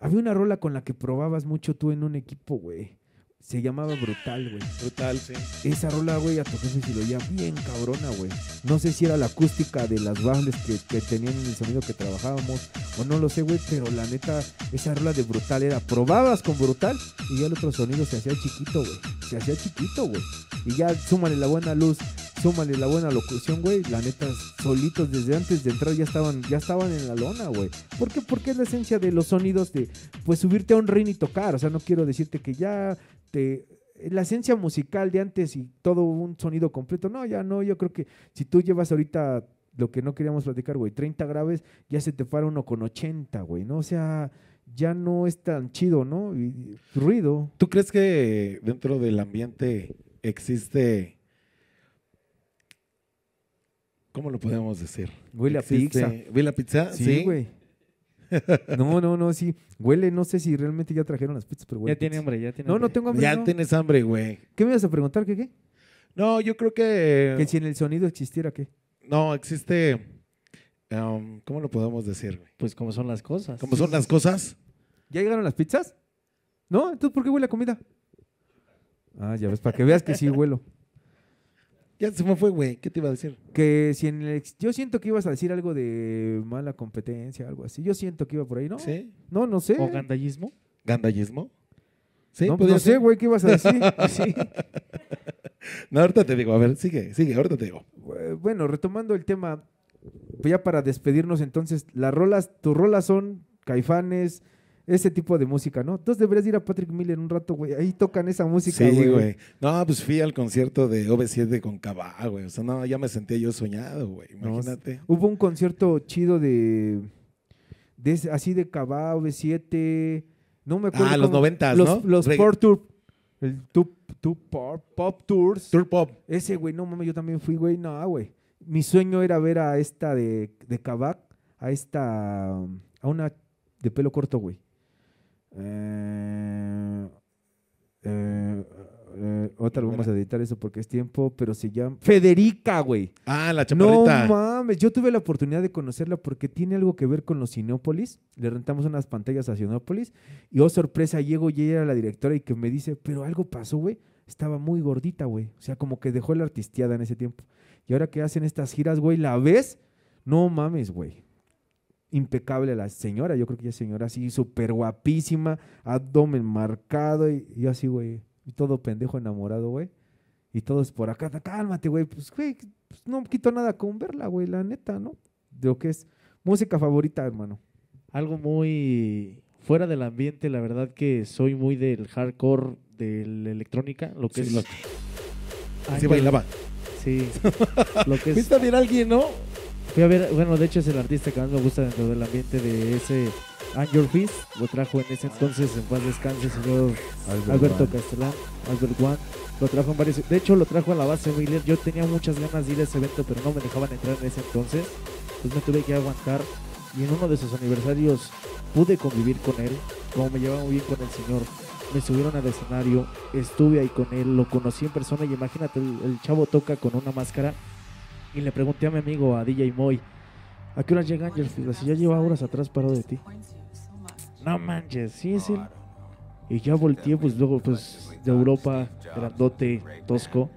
había una rola con la que probabas mucho tú en un equipo, güey. Se llamaba Brutal, güey. Brutal, sí. Esa rola, güey, a tu se lo oía bien cabrona, güey. No sé si era la acústica de las bandas que, tenían en el sonido que trabajábamos, o no lo sé, güey, pero la neta, esa rola de Brutal era, probabas con Brutal y ya el otro sonido se hacía chiquito, güey. Se hacía chiquito, güey. Y ya súmale la buena luz, súmale la buena locución, güey. La neta, solitos desde antes de entrar ya estaban, ya estaban en la lona, güey. ¿Por qué? Porque es la esencia de los sonidos de, pues, subirte a un ring y tocar. O sea, no quiero decirte que ya este, la esencia musical de antes y todo un sonido completo. No, ya no, yo creo que si tú llevas ahorita lo que no queríamos platicar, güey, 30 graves, ya se te para uno con 80, güey, ¿no? O sea, ya no es tan chido, ¿no? Y, ruido. ¿Tú crees que dentro del ambiente existe... ¿Cómo lo podemos decir? ¿Huele a pizza? ¿Huele pizza? Sí, güey. No, no, no, sí. Huele, no sé si realmente ya trajeron las pizzas, pero huele. Ya tiene hambre, ya tiene No, hambre. no tengo hambre. Ya tienes hambre, güey. ¿Qué me ibas a preguntar? ¿Qué qué? No, yo creo que. Que si en el sonido existiera, ¿qué? No, existe. Um, ¿Cómo lo podemos decir, güey? Pues como son las cosas. ¿Cómo son las cosas? ¿Ya llegaron las pizzas? ¿No? Entonces, ¿por qué huele a comida? Ah, ya ves, para que veas que sí huelo. Ya se me fue, güey. ¿Qué te iba a decir? Que si en el, yo siento que ibas a decir algo de mala competencia, algo así. Yo siento que iba por ahí, ¿no? Sí. No, no sé. ¿O gandallismo? ¿Gandallismo? Sí, no, no sé, güey, ¿qué ibas a decir? sí. No, ahorita te digo, a ver, sigue, sigue, ahorita te digo. Bueno, retomando el tema, pues ya para despedirnos entonces, las rolas, tus rolas son Caifanes, ese tipo de música, ¿no? Entonces deberías ir a Patrick Miller un rato, güey. Ahí tocan esa música, güey. Sí, güey. No, pues fui al concierto de OV7 con Cabá, güey. O sea, no, ya me sentía yo soñado, güey. Imagínate. hubo un concierto chido de, de así de Cabá, OV7. No me acuerdo. Ah, los noventas, ¿no? Los Sport Tour. El pop, Tours. Tour Pop. Ese, güey, no mami, yo también fui, güey. No, güey. Mi sueño era ver a esta de, de Kabak, a esta, a una de pelo corto, güey. Eh, eh, eh, eh, otra vamos a editar eso porque es tiempo, pero se llama Federica, güey. Ah, la chaparrita. No mames, yo tuve la oportunidad de conocerla porque tiene algo que ver con los Cineópolis. Le rentamos unas pantallas a Cineópolis y oh sorpresa, llego y ella era la directora y que me dice, "Pero algo pasó, güey. Estaba muy gordita, güey. O sea, como que dejó la artisteada en ese tiempo. Y ahora que hacen estas giras, güey, la ves? No mames, güey impecable la señora, yo creo que ya señora así, súper guapísima, abdomen marcado y, yo así, güey, y todo pendejo enamorado, güey. Y es por acá, cálmate, güey, pues, güey, pues, no quito nada con verla, güey, la neta, ¿no? De lo que es música favorita, hermano. Algo muy fuera del ambiente, la verdad que soy muy del hardcore, de la electrónica, lo que es... Lo... sí, bailaba. Sí. lo que ¿Viste alguien, no? bueno, de hecho es el artista que más me gusta dentro del ambiente de ese Angel Fist. Lo trajo en ese entonces, en paz descanse, señor Alberto Castellán, Albert Juan. Lo trajo en varios. De hecho, lo trajo a la base Miller. Yo tenía muchas ganas de ir a ese evento, pero no me dejaban entrar en ese entonces. Pues me tuve que aguantar. Y en uno de sus aniversarios pude convivir con él. Como me llevaba muy bien con el señor, me subieron al escenario. Estuve ahí con él, lo conocí en persona. Y imagínate, el chavo toca con una máscara y le pregunté a mi amigo, a DJ Moy, ¿a qué hora llega Angelfield? Pues, si ya lleva horas atrás parado de ti. No manches, sí es él. Y ya volteé, pues luego, pues de Europa, grandote, tosco,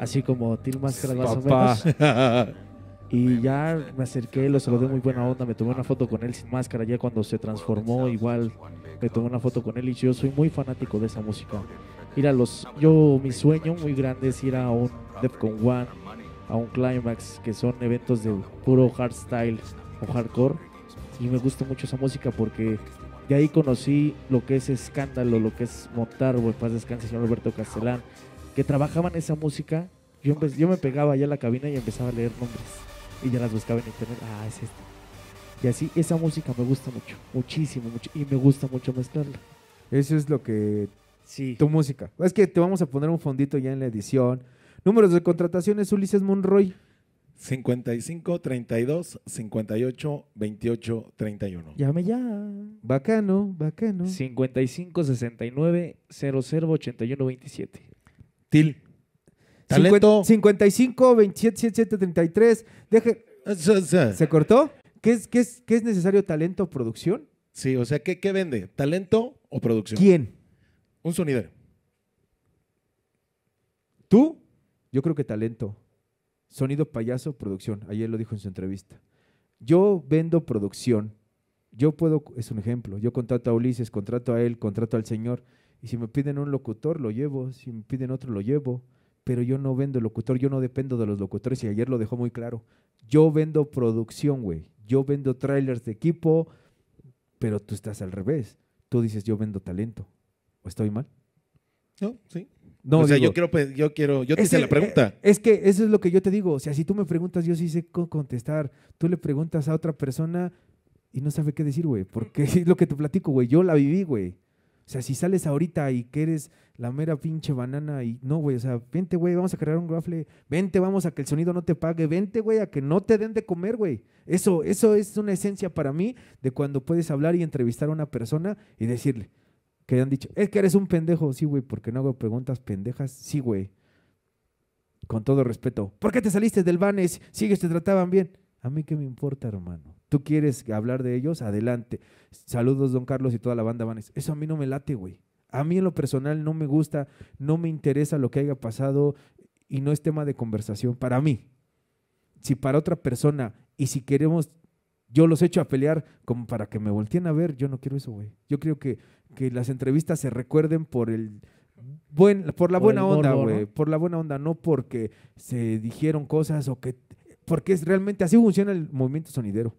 así como Team Máscara más Y ya me acerqué, lo saludé muy buena onda, me tomé una foto con él sin máscara, ya cuando se transformó igual me tomé una foto con él y yo soy muy fanático de esa música. mira los, yo mi sueño muy grande es ir a un Defcon One, a un climax, que son eventos de puro hardstyle o hardcore. Y me gusta mucho esa música porque de ahí conocí lo que es Escándalo, lo que es Montar, o el paz descanse, señor Roberto Castellán, que trabajaban esa música. Yo, yo me pegaba allá a la cabina y empezaba a leer nombres. Y ya las buscaba en internet. Ah, es esta. Y así, esa música me gusta mucho, muchísimo, mucho, y me gusta mucho mezclarla. Eso es lo que... Sí. Tu música. Es que te vamos a poner un fondito ya en la edición Números de contrataciones, Ulises Monroy. 55 32 58 28 31. Llame ya. Bacano, bacano. 55 69 00 81 27. Til. Talento. 55 27 77 33. Deje. ¿Se cortó? ¿Qué es, qué, es, ¿Qué es necesario talento o producción? Sí, o sea, ¿qué, ¿qué vende? ¿Talento o producción? ¿Quién? Un sonidero. ¿Tú? Yo creo que talento. Sonido payaso, producción. Ayer lo dijo en su entrevista. Yo vendo producción. Yo puedo, es un ejemplo, yo contrato a Ulises, contrato a él, contrato al Señor. Y si me piden un locutor, lo llevo. Si me piden otro, lo llevo. Pero yo no vendo locutor, yo no dependo de los locutores. Y ayer lo dejó muy claro. Yo vendo producción, güey. Yo vendo trailers de equipo, pero tú estás al revés. Tú dices, yo vendo talento. ¿O estoy mal? No, sí. No, o sea, yo quiero, yo quiero, yo te hice la pregunta. Eh, es que eso es lo que yo te digo. O sea, si tú me preguntas, yo sí sé contestar. Tú le preguntas a otra persona y no sabe qué decir, güey. Porque es lo que te platico, güey. Yo la viví, güey. O sea, si sales ahorita y que eres la mera pinche banana y no, güey, o sea, vente, güey, vamos a crear un grafle, vente, vamos a que el sonido no te pague, vente, güey, a que no te den de comer, güey. Eso, eso es una esencia para mí de cuando puedes hablar y entrevistar a una persona y decirle, que han dicho, es que eres un pendejo, sí, güey, porque no hago preguntas pendejas, sí, güey. Con todo respeto, ¿por qué te saliste del Banes? Sigues, te trataban bien. A mí qué me importa, hermano. ¿Tú quieres hablar de ellos? Adelante. Saludos, don Carlos y toda la banda Vanes, Eso a mí no me late, güey. A mí en lo personal no me gusta, no me interesa lo que haya pasado y no es tema de conversación para mí. Si para otra persona y si queremos, yo los echo a pelear como para que me volteen a ver, yo no quiero eso, güey. Yo creo que que las entrevistas se recuerden por el buen, por la buena onda, güey, por la buena onda, no porque se dijeron cosas o que porque es realmente así funciona el movimiento sonidero.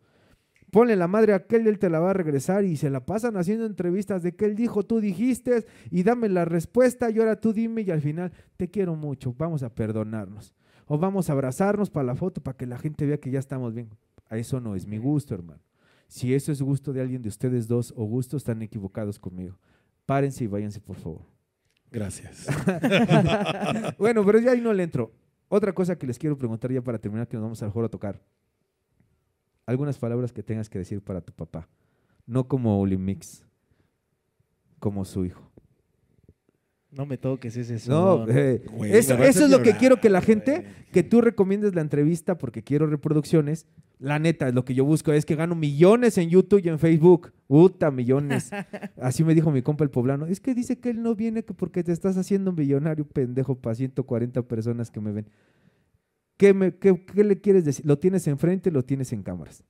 Ponle la madre a aquel, él te la va a regresar y se la pasan haciendo entrevistas de que él dijo, tú dijiste y dame la respuesta y ahora tú dime y al final te quiero mucho, vamos a perdonarnos o vamos a abrazarnos para la foto para que la gente vea que ya estamos bien. A Eso no es mi gusto, hermano. Si eso es gusto de alguien de ustedes dos o gustos están equivocados conmigo. Párense y váyanse, por favor. Gracias. bueno, pero ya ahí no le entro. Otra cosa que les quiero preguntar ya para terminar, que nos vamos al juego a tocar. Algunas palabras que tengas que decir para tu papá. No como Olimix, como su hijo. No me toques ese eh, eso. eso, es lo que quiero que la gente, que tú recomiendes la entrevista porque quiero reproducciones, la neta, lo que yo busco es que gano millones en YouTube y en Facebook. Puta, millones. Así me dijo mi compa el poblano. Es que dice que él no viene porque te estás haciendo un millonario, pendejo, para 140 personas que me ven. ¿Qué, qué, le quieres decir? Lo tienes enfrente, lo tienes en cámaras.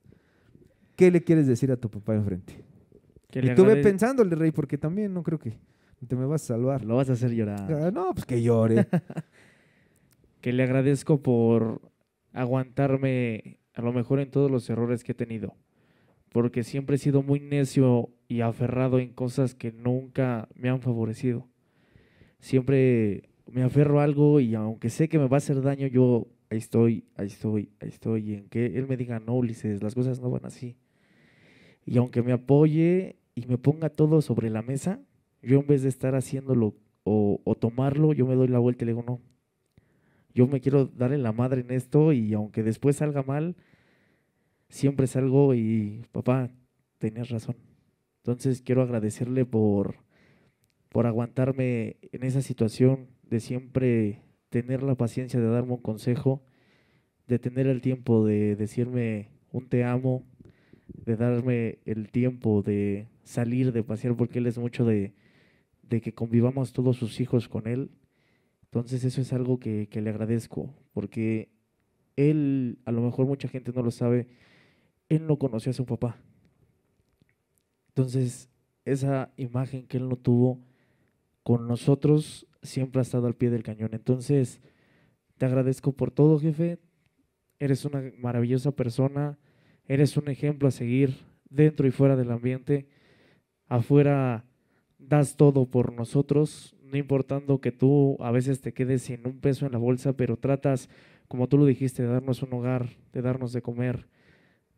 ¿Qué le quieres decir a tu papá enfrente? y tú pensándole, rey, porque también no creo que te me vas a salvar. Lo vas a hacer llorar. Ah, no, pues que llore. que le agradezco por aguantarme a lo mejor en todos los errores que he tenido, porque siempre he sido muy necio y aferrado en cosas que nunca me han favorecido. Siempre me aferro a algo y aunque sé que me va a hacer daño, yo ahí estoy, ahí estoy, ahí estoy, y en que él me diga, no, Ulises, las cosas no van así. Y aunque me apoye y me ponga todo sobre la mesa, yo en vez de estar haciéndolo o, o tomarlo, yo me doy la vuelta y le digo, no, yo me quiero dar en la madre en esto y aunque después salga mal, siempre salgo y papá, tenías razón. Entonces quiero agradecerle por, por aguantarme en esa situación de siempre tener la paciencia de darme un consejo, de tener el tiempo de decirme un te amo, de darme el tiempo de salir, de pasear, porque él es mucho de, de que convivamos todos sus hijos con él entonces eso es algo que, le agradezco, porque él, a lo mejor mucha gente no lo sabe, él no conoció a su papá. Entonces, esa imagen que él no tuvo con nosotros siempre ha estado al pie del cañón. Entonces, te agradezco por todo, jefe. Eres una maravillosa persona. Eres un ejemplo a seguir dentro y fuera del ambiente. Afuera das todo por nosotros, no importando que tú a veces te quedes sin un peso en la bolsa, pero tratas, como tú lo dijiste, de darnos un hogar, de darnos de comer,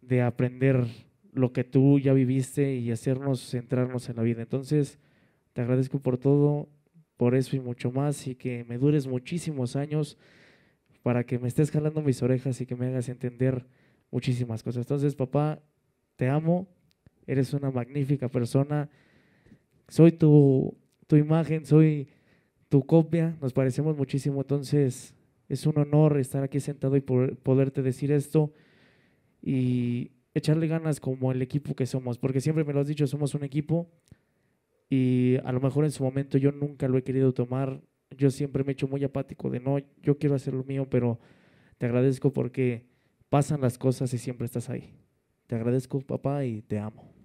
de aprender lo que tú ya viviste y hacernos centrarnos en la vida. Entonces, te agradezco por todo, por eso y mucho más, y que me dures muchísimos años para que me estés jalando mis orejas y que me hagas entender muchísimas cosas. Entonces, papá, te amo, eres una magnífica persona, soy tu tu imagen, soy tu copia, nos parecemos muchísimo, entonces es un honor estar aquí sentado y poderte decir esto y echarle ganas como el equipo que somos, porque siempre me lo has dicho, somos un equipo y a lo mejor en su momento yo nunca lo he querido tomar, yo siempre me he hecho muy apático de no, yo quiero hacer lo mío, pero te agradezco porque pasan las cosas y siempre estás ahí. Te agradezco, papá, y te amo.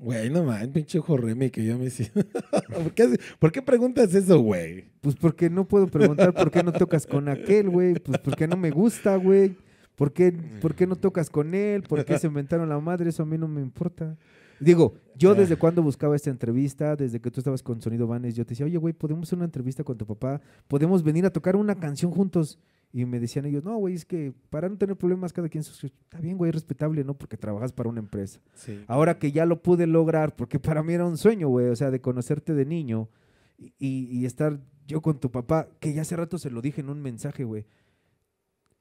Güey, no mames, pinche jorreme que yo me hice. ¿Por, qué, preguntas eso, güey? Pues porque no puedo preguntar por qué no tocas con aquel, güey. Pues porque no me gusta, güey. ¿Por qué, ¿Por qué no mm. tocas con él? ¿Por qué se inventaron la madre? Eso a mí no me importa. Digo, yo ah. desde cuando buscaba esta entrevista, desde que tú estabas con Sonido Vanes, yo te decía, oye, güey, ¿podemos hacer una entrevista con tu papá? ¿Podemos venir a tocar una canción juntos? Y me decían ellos, no, güey, es que para no tener problemas cada quien Está bien, güey, respetable, ¿no? Porque trabajas para una empresa. Ahora que ya lo pude lograr, porque para mí era un sueño, güey, o sea, de conocerte de niño y, y, estar yo con tu papá, que ya hace rato se lo dije en un mensaje, güey.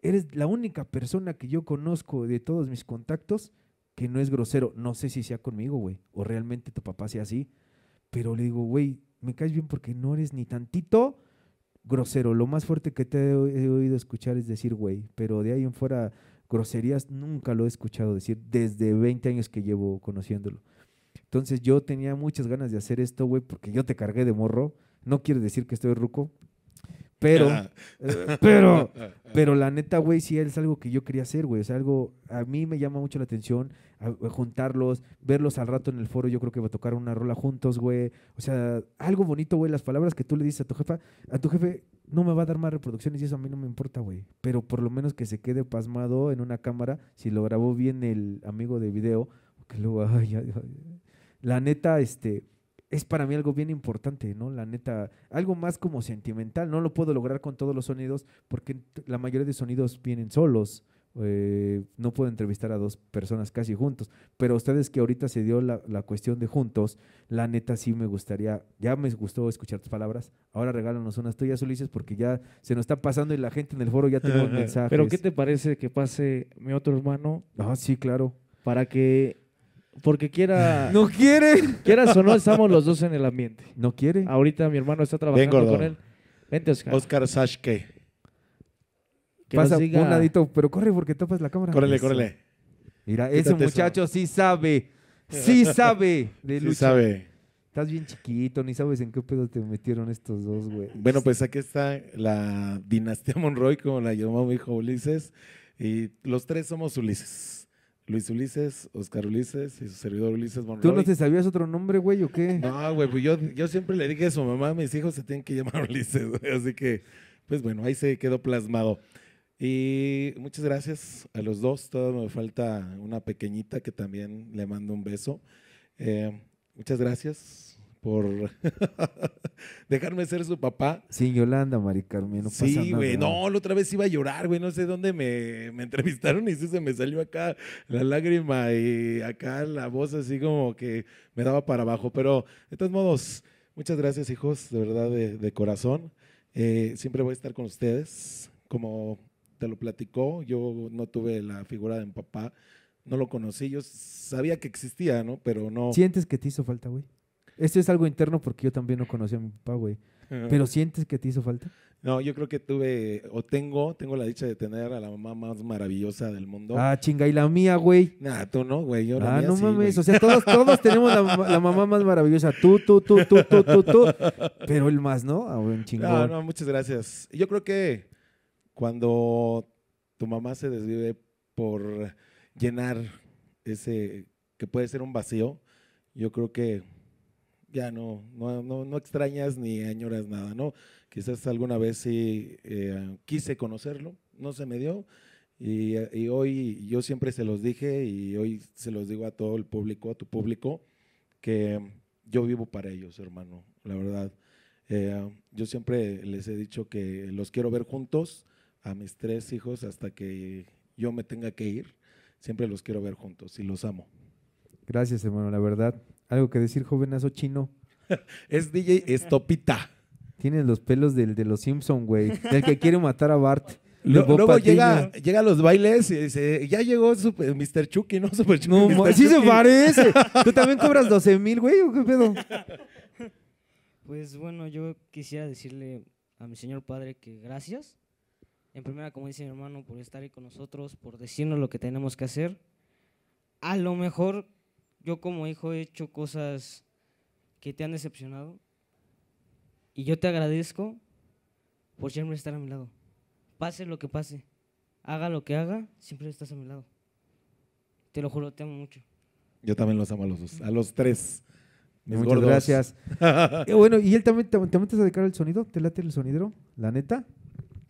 Eres la única persona que yo conozco de todos mis contactos que no es grosero. No sé si sea conmigo, güey, o realmente tu papá sea así. Pero le digo, güey, me caes bien porque no eres ni tantito grosero. Lo más fuerte que te he oído escuchar es decir, güey, pero de ahí en fuera, groserías nunca lo he escuchado decir desde 20 años que llevo conociéndolo. Entonces yo tenía muchas ganas de hacer esto, güey, porque yo te cargué de morro. No quiere decir que estoy ruco, pero, eh, pero, pero la neta, güey, sí es algo que yo quería hacer, güey. Es algo, a mí me llama mucho la atención juntarlos, verlos al rato en el foro. Yo creo que va a tocar una rola juntos, güey. O sea, algo bonito, güey. Las palabras que tú le dices a tu jefa, a tu jefe, no me va a dar más reproducciones y eso a mí no me importa, güey. Pero por lo menos que se quede pasmado en una cámara, si lo grabó bien el amigo de video, que luego, ay, la neta, este es para mí algo bien importante, ¿no? La neta, algo más como sentimental. No lo puedo lograr con todos los sonidos porque la mayoría de sonidos vienen solos. Eh, no puedo entrevistar a dos personas casi juntos, pero ustedes que ahorita se dio la, cuestión de juntos, la neta sí me gustaría, ya me gustó escuchar tus palabras, ahora regálanos unas tuyas, Ulises, porque ya se nos está pasando y la gente en el foro ya tiene un mensaje. Pero ¿qué te parece que pase mi otro hermano? Ah, sí, claro. Para que porque quiera. No quiere. Quieras o no, estamos los dos en el ambiente. No quiere. Ahorita mi hermano está trabajando con él. Vente, Oscar. Oscar Sashke. Pasa un ladito, pero corre porque topas la cámara. Córrele, córrele. Mira, ese muchacho sí sabe. Sí sabe Sí sabe. Estás bien chiquito, ni sabes en qué pedo te metieron estos dos, güey. Bueno, pues aquí está la dinastía Monroy, como la llamó mi hijo Ulises. Y los tres somos Ulises. Luis Ulises, Oscar Ulises y su servidor Ulises Monroy. ¿Tú no te sabías otro nombre, güey, o qué? No, güey, pues yo, yo siempre le dije a su mamá, mis hijos se tienen que llamar Ulises, así que, pues bueno, ahí se quedó plasmado. Y muchas gracias a los dos, todavía me falta una pequeñita que también le mando un beso. Eh, muchas gracias, por dejarme ser su papá. Sin Yolanda, Mari Carmen, no sí, pasa nada. güey, no, la otra vez iba a llorar, güey, no sé dónde me, entrevistaron y sí se me salió acá la lágrima y acá la voz así como que me daba para abajo. Pero de todos modos, muchas gracias, hijos, de verdad, de, corazón. Eh, siempre voy a estar con ustedes. Como te lo platicó, yo no tuve la figura de mi papá, no lo conocí, yo sabía que existía, ¿no? Pero no. ¿Sientes que te hizo falta, güey? Esto es algo interno porque yo también no conocía a mi papá, güey. ¿Pero sientes que te hizo falta? No, yo creo que tuve, o tengo, tengo la dicha de tener a la mamá más maravillosa del mundo. Ah, chinga, y la mía, güey. Nah, tú no, güey, yo la Ah, no mames, o sea, todos, todos tenemos la, mamá más maravillosa. Tú, tú, tú, tú, tú, tú, tú. Pero el más, ¿no? Ah, No, no, muchas gracias. Yo creo que cuando tu mamá se desvive por llenar ese, que puede ser un vacío, yo creo que ya no, no, extrañas ni añoras nada, ¿no? Quizás alguna vez sí eh, quise conocerlo, no se me dio. Y, hoy yo siempre se los dije y hoy se los digo a todo el público, a tu público, que yo vivo para ellos, hermano, la verdad. Eh, yo siempre les he dicho que los quiero ver juntos a mis tres hijos hasta que yo me tenga que ir. Siempre los quiero ver juntos y los amo. Gracias, hermano, la verdad. ¿Algo que decir, jovenazo chino? es DJ Estopita. Tienes los pelos del de los Simpson, güey. El que quiere matar a Bart. luego llega, llega a los bailes y dice, ya llegó Mr. Chucky, ¿no? Super Chucky, no, sí se parece. ¿Tú también cobras 12 mil, güey? ¿Qué pedo? Pues bueno, yo quisiera decirle a mi señor padre que gracias. En primera, como dice mi hermano, por estar ahí con nosotros, por decirnos lo que tenemos que hacer. A lo mejor yo como hijo he hecho cosas que te han decepcionado y yo te agradezco por siempre estar a mi lado. Pase lo que pase, haga lo que haga, siempre estás a mi lado. Te lo juro, te amo mucho. Yo también los amo a los dos, a los tres. Muchas gracias. Eh, bueno, ¿y él también te, te a dedicar el sonido? ¿Te late el sonidero? ¿La neta?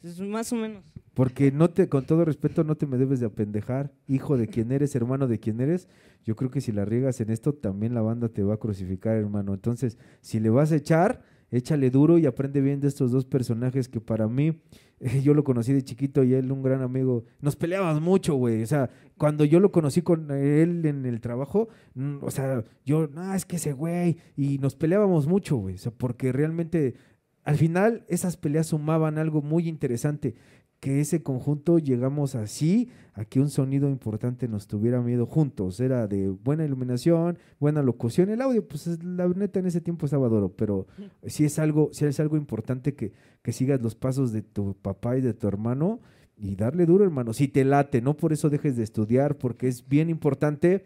Es más o menos. Porque no te, con todo respeto, no te me debes de apendejar, hijo de quien eres, hermano de quien eres. Yo creo que si la riegas en esto, también la banda te va a crucificar, hermano. Entonces, si le vas a echar, échale duro y aprende bien de estos dos personajes que para mí, yo lo conocí de chiquito y él un gran amigo. Nos peleábamos mucho, güey. O sea, cuando yo lo conocí con él en el trabajo, mm, o sea, yo, no, es que ese güey. Y nos peleábamos mucho, güey. O sea, porque realmente al final esas peleas sumaban algo muy interesante que ese conjunto llegamos así a que un sonido importante nos tuviera miedo juntos. Era de buena iluminación, buena locución. El audio, pues la neta en ese tiempo estaba duro, pero si es algo, si es algo importante que, sigas los pasos de tu papá y de tu hermano y darle duro, hermano. Si te late, no por eso dejes de estudiar, porque es bien importante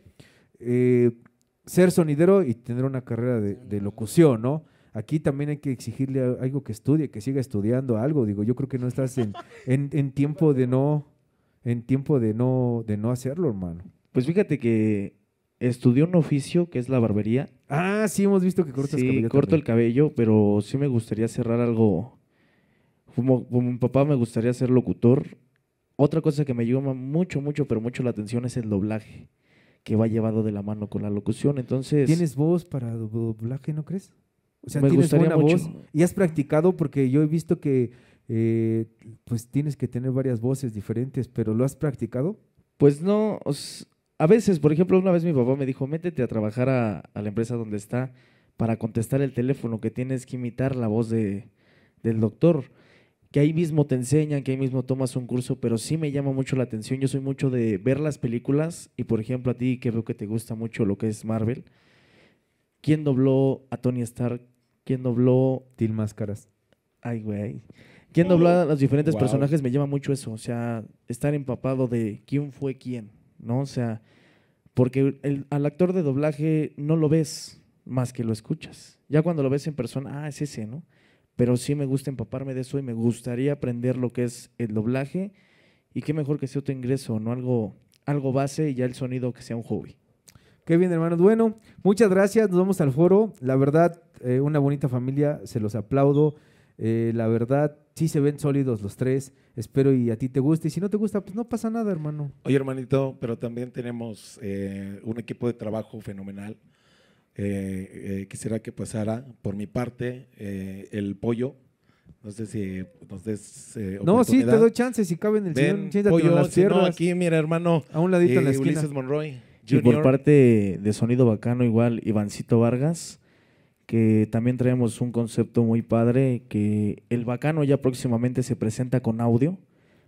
eh, ser sonidero y tener una carrera de locución, ¿no? aquí también hay que exigirle algo que estudie, que siga estudiando algo. Digo, yo creo que no estás en, en, tiempo de no, en tiempo de no, de no hacerlo, hermano. Pues fíjate que estudió un oficio que es la barbería. Ah, sí, hemos visto que cortas sí, corto el cabello, pero sí me gustaría cerrar algo. Como, como, mi papá me gustaría ser locutor. Otra cosa que me llama mucho, mucho, pero mucho la atención es el doblaje, que va llevado de la mano con la locución. Entonces. ¿Tienes voz para doblaje, no crees? O sea, tienes buena voz y has practicado porque yo he visto que eh, pues tienes que tener varias voces diferentes, pero ¿lo has practicado? Pues no, a veces, por ejemplo, una vez mi papá me dijo, métete a trabajar a, la empresa donde está para contestar el teléfono, que tienes que imitar la voz del doctor, que ahí mismo te enseñan, que ahí mismo tomas un curso, pero sí me llama mucho la atención, yo soy mucho de ver las películas y, por ejemplo, a ti que veo que te gusta mucho lo que es Marvel, ¿Quién dobló a Tony Stark? ¿Quién dobló. Til Máscaras. Ay, güey. ¿Quién dobló a los diferentes personajes? Me lleva mucho eso. O sea, estar empapado de quién fue quién, ¿no? O sea, porque al actor de doblaje no lo ves más que lo escuchas. Ya cuando lo ves en persona, ah, es ese, ¿no? Pero sí me gusta empaparme de eso y me gustaría aprender lo que es el doblaje. Y qué mejor que sea otro ingreso, ¿no? Algo, algo base y ya el sonido que sea un hobby. Qué bien, hermanos. Bueno, muchas gracias. Nos vamos al foro. La verdad, eh, una bonita familia. Se los aplaudo. Eh, la verdad, sí se ven sólidos los tres. Espero y a ti te guste. Y si no te gusta, pues no pasa nada, hermano. Oye, hermanito, pero también tenemos eh, un equipo de trabajo fenomenal. quisiera que pasara por mi parte el pollo. No sé si nos des. Eh, no, sí, te doy chance. Si cabe en el Ven, pollo, aquí, mira, hermano. A un ladito en la esquina. Ulises Monroy. Y por parte de Sonido Bacano, igual Ivancito Vargas, que también traemos un concepto muy padre, que el Bacano ya próximamente se presenta con audio.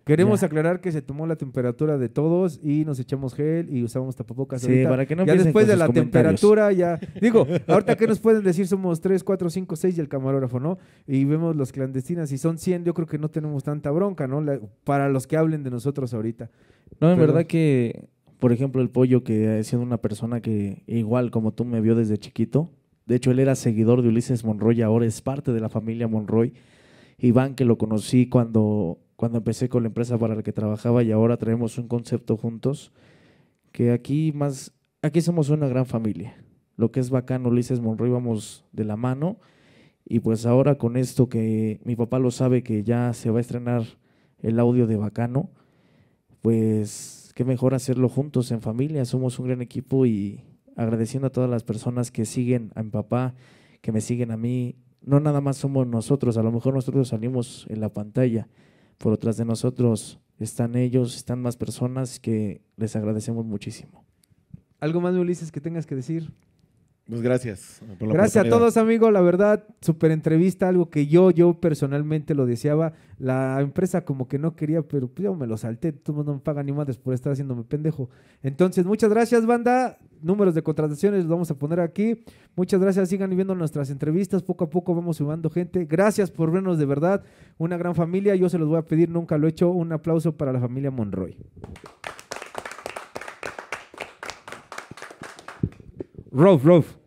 Queremos aclarar que se tomó la temperatura de todos y nos echamos gel y usamos tapabocas. Sí, para que no Ya después de la temperatura, ya. Digo, ahorita que nos pueden decir, somos 3, 4, 5, 6 y el camarógrafo, ¿no? Y vemos los clandestinas. y son 100, yo creo que no tenemos tanta bronca, ¿no? para los que hablen de nosotros ahorita. No, en verdad que por ejemplo, el pollo que ha eh, sido una persona que igual como tú me vio desde chiquito. De hecho, él era seguidor de Ulises Monroy, ahora es parte de la familia Monroy. Iván, que lo conocí cuando, cuando empecé con la empresa para la que trabajaba y ahora traemos un concepto juntos, que aquí más, aquí somos una gran familia. Lo que es bacano, Ulises Monroy, vamos de la mano. Y pues ahora con esto que mi papá lo sabe que ya se va a estrenar el audio de Bacano, pues qué mejor hacerlo juntos en familia. Somos un gran equipo y agradeciendo a todas las personas que siguen a mi papá, que me siguen a mí. No nada más somos nosotros, a lo mejor nosotros salimos en la pantalla, por otras de nosotros están ellos, están más personas que les agradecemos muchísimo. ¿Algo más, Ulises, que tengas que decir? Pues gracias. gracias a todos, amigos. La verdad, súper entrevista, algo que yo, yo personalmente lo deseaba. La empresa como que no quería, pero pues yo me lo salté. Tú no me pagan ni madres por estar haciéndome pendejo. Entonces, muchas gracias, banda. Números de contrataciones los vamos a poner aquí. Muchas gracias. Sigan viendo nuestras entrevistas. Poco a poco vamos sumando gente. Gracias por vernos de verdad. Una gran familia. Yo se los voy a pedir, nunca lo he hecho. Un aplauso para la familia Monroy. Rolf, Rolf.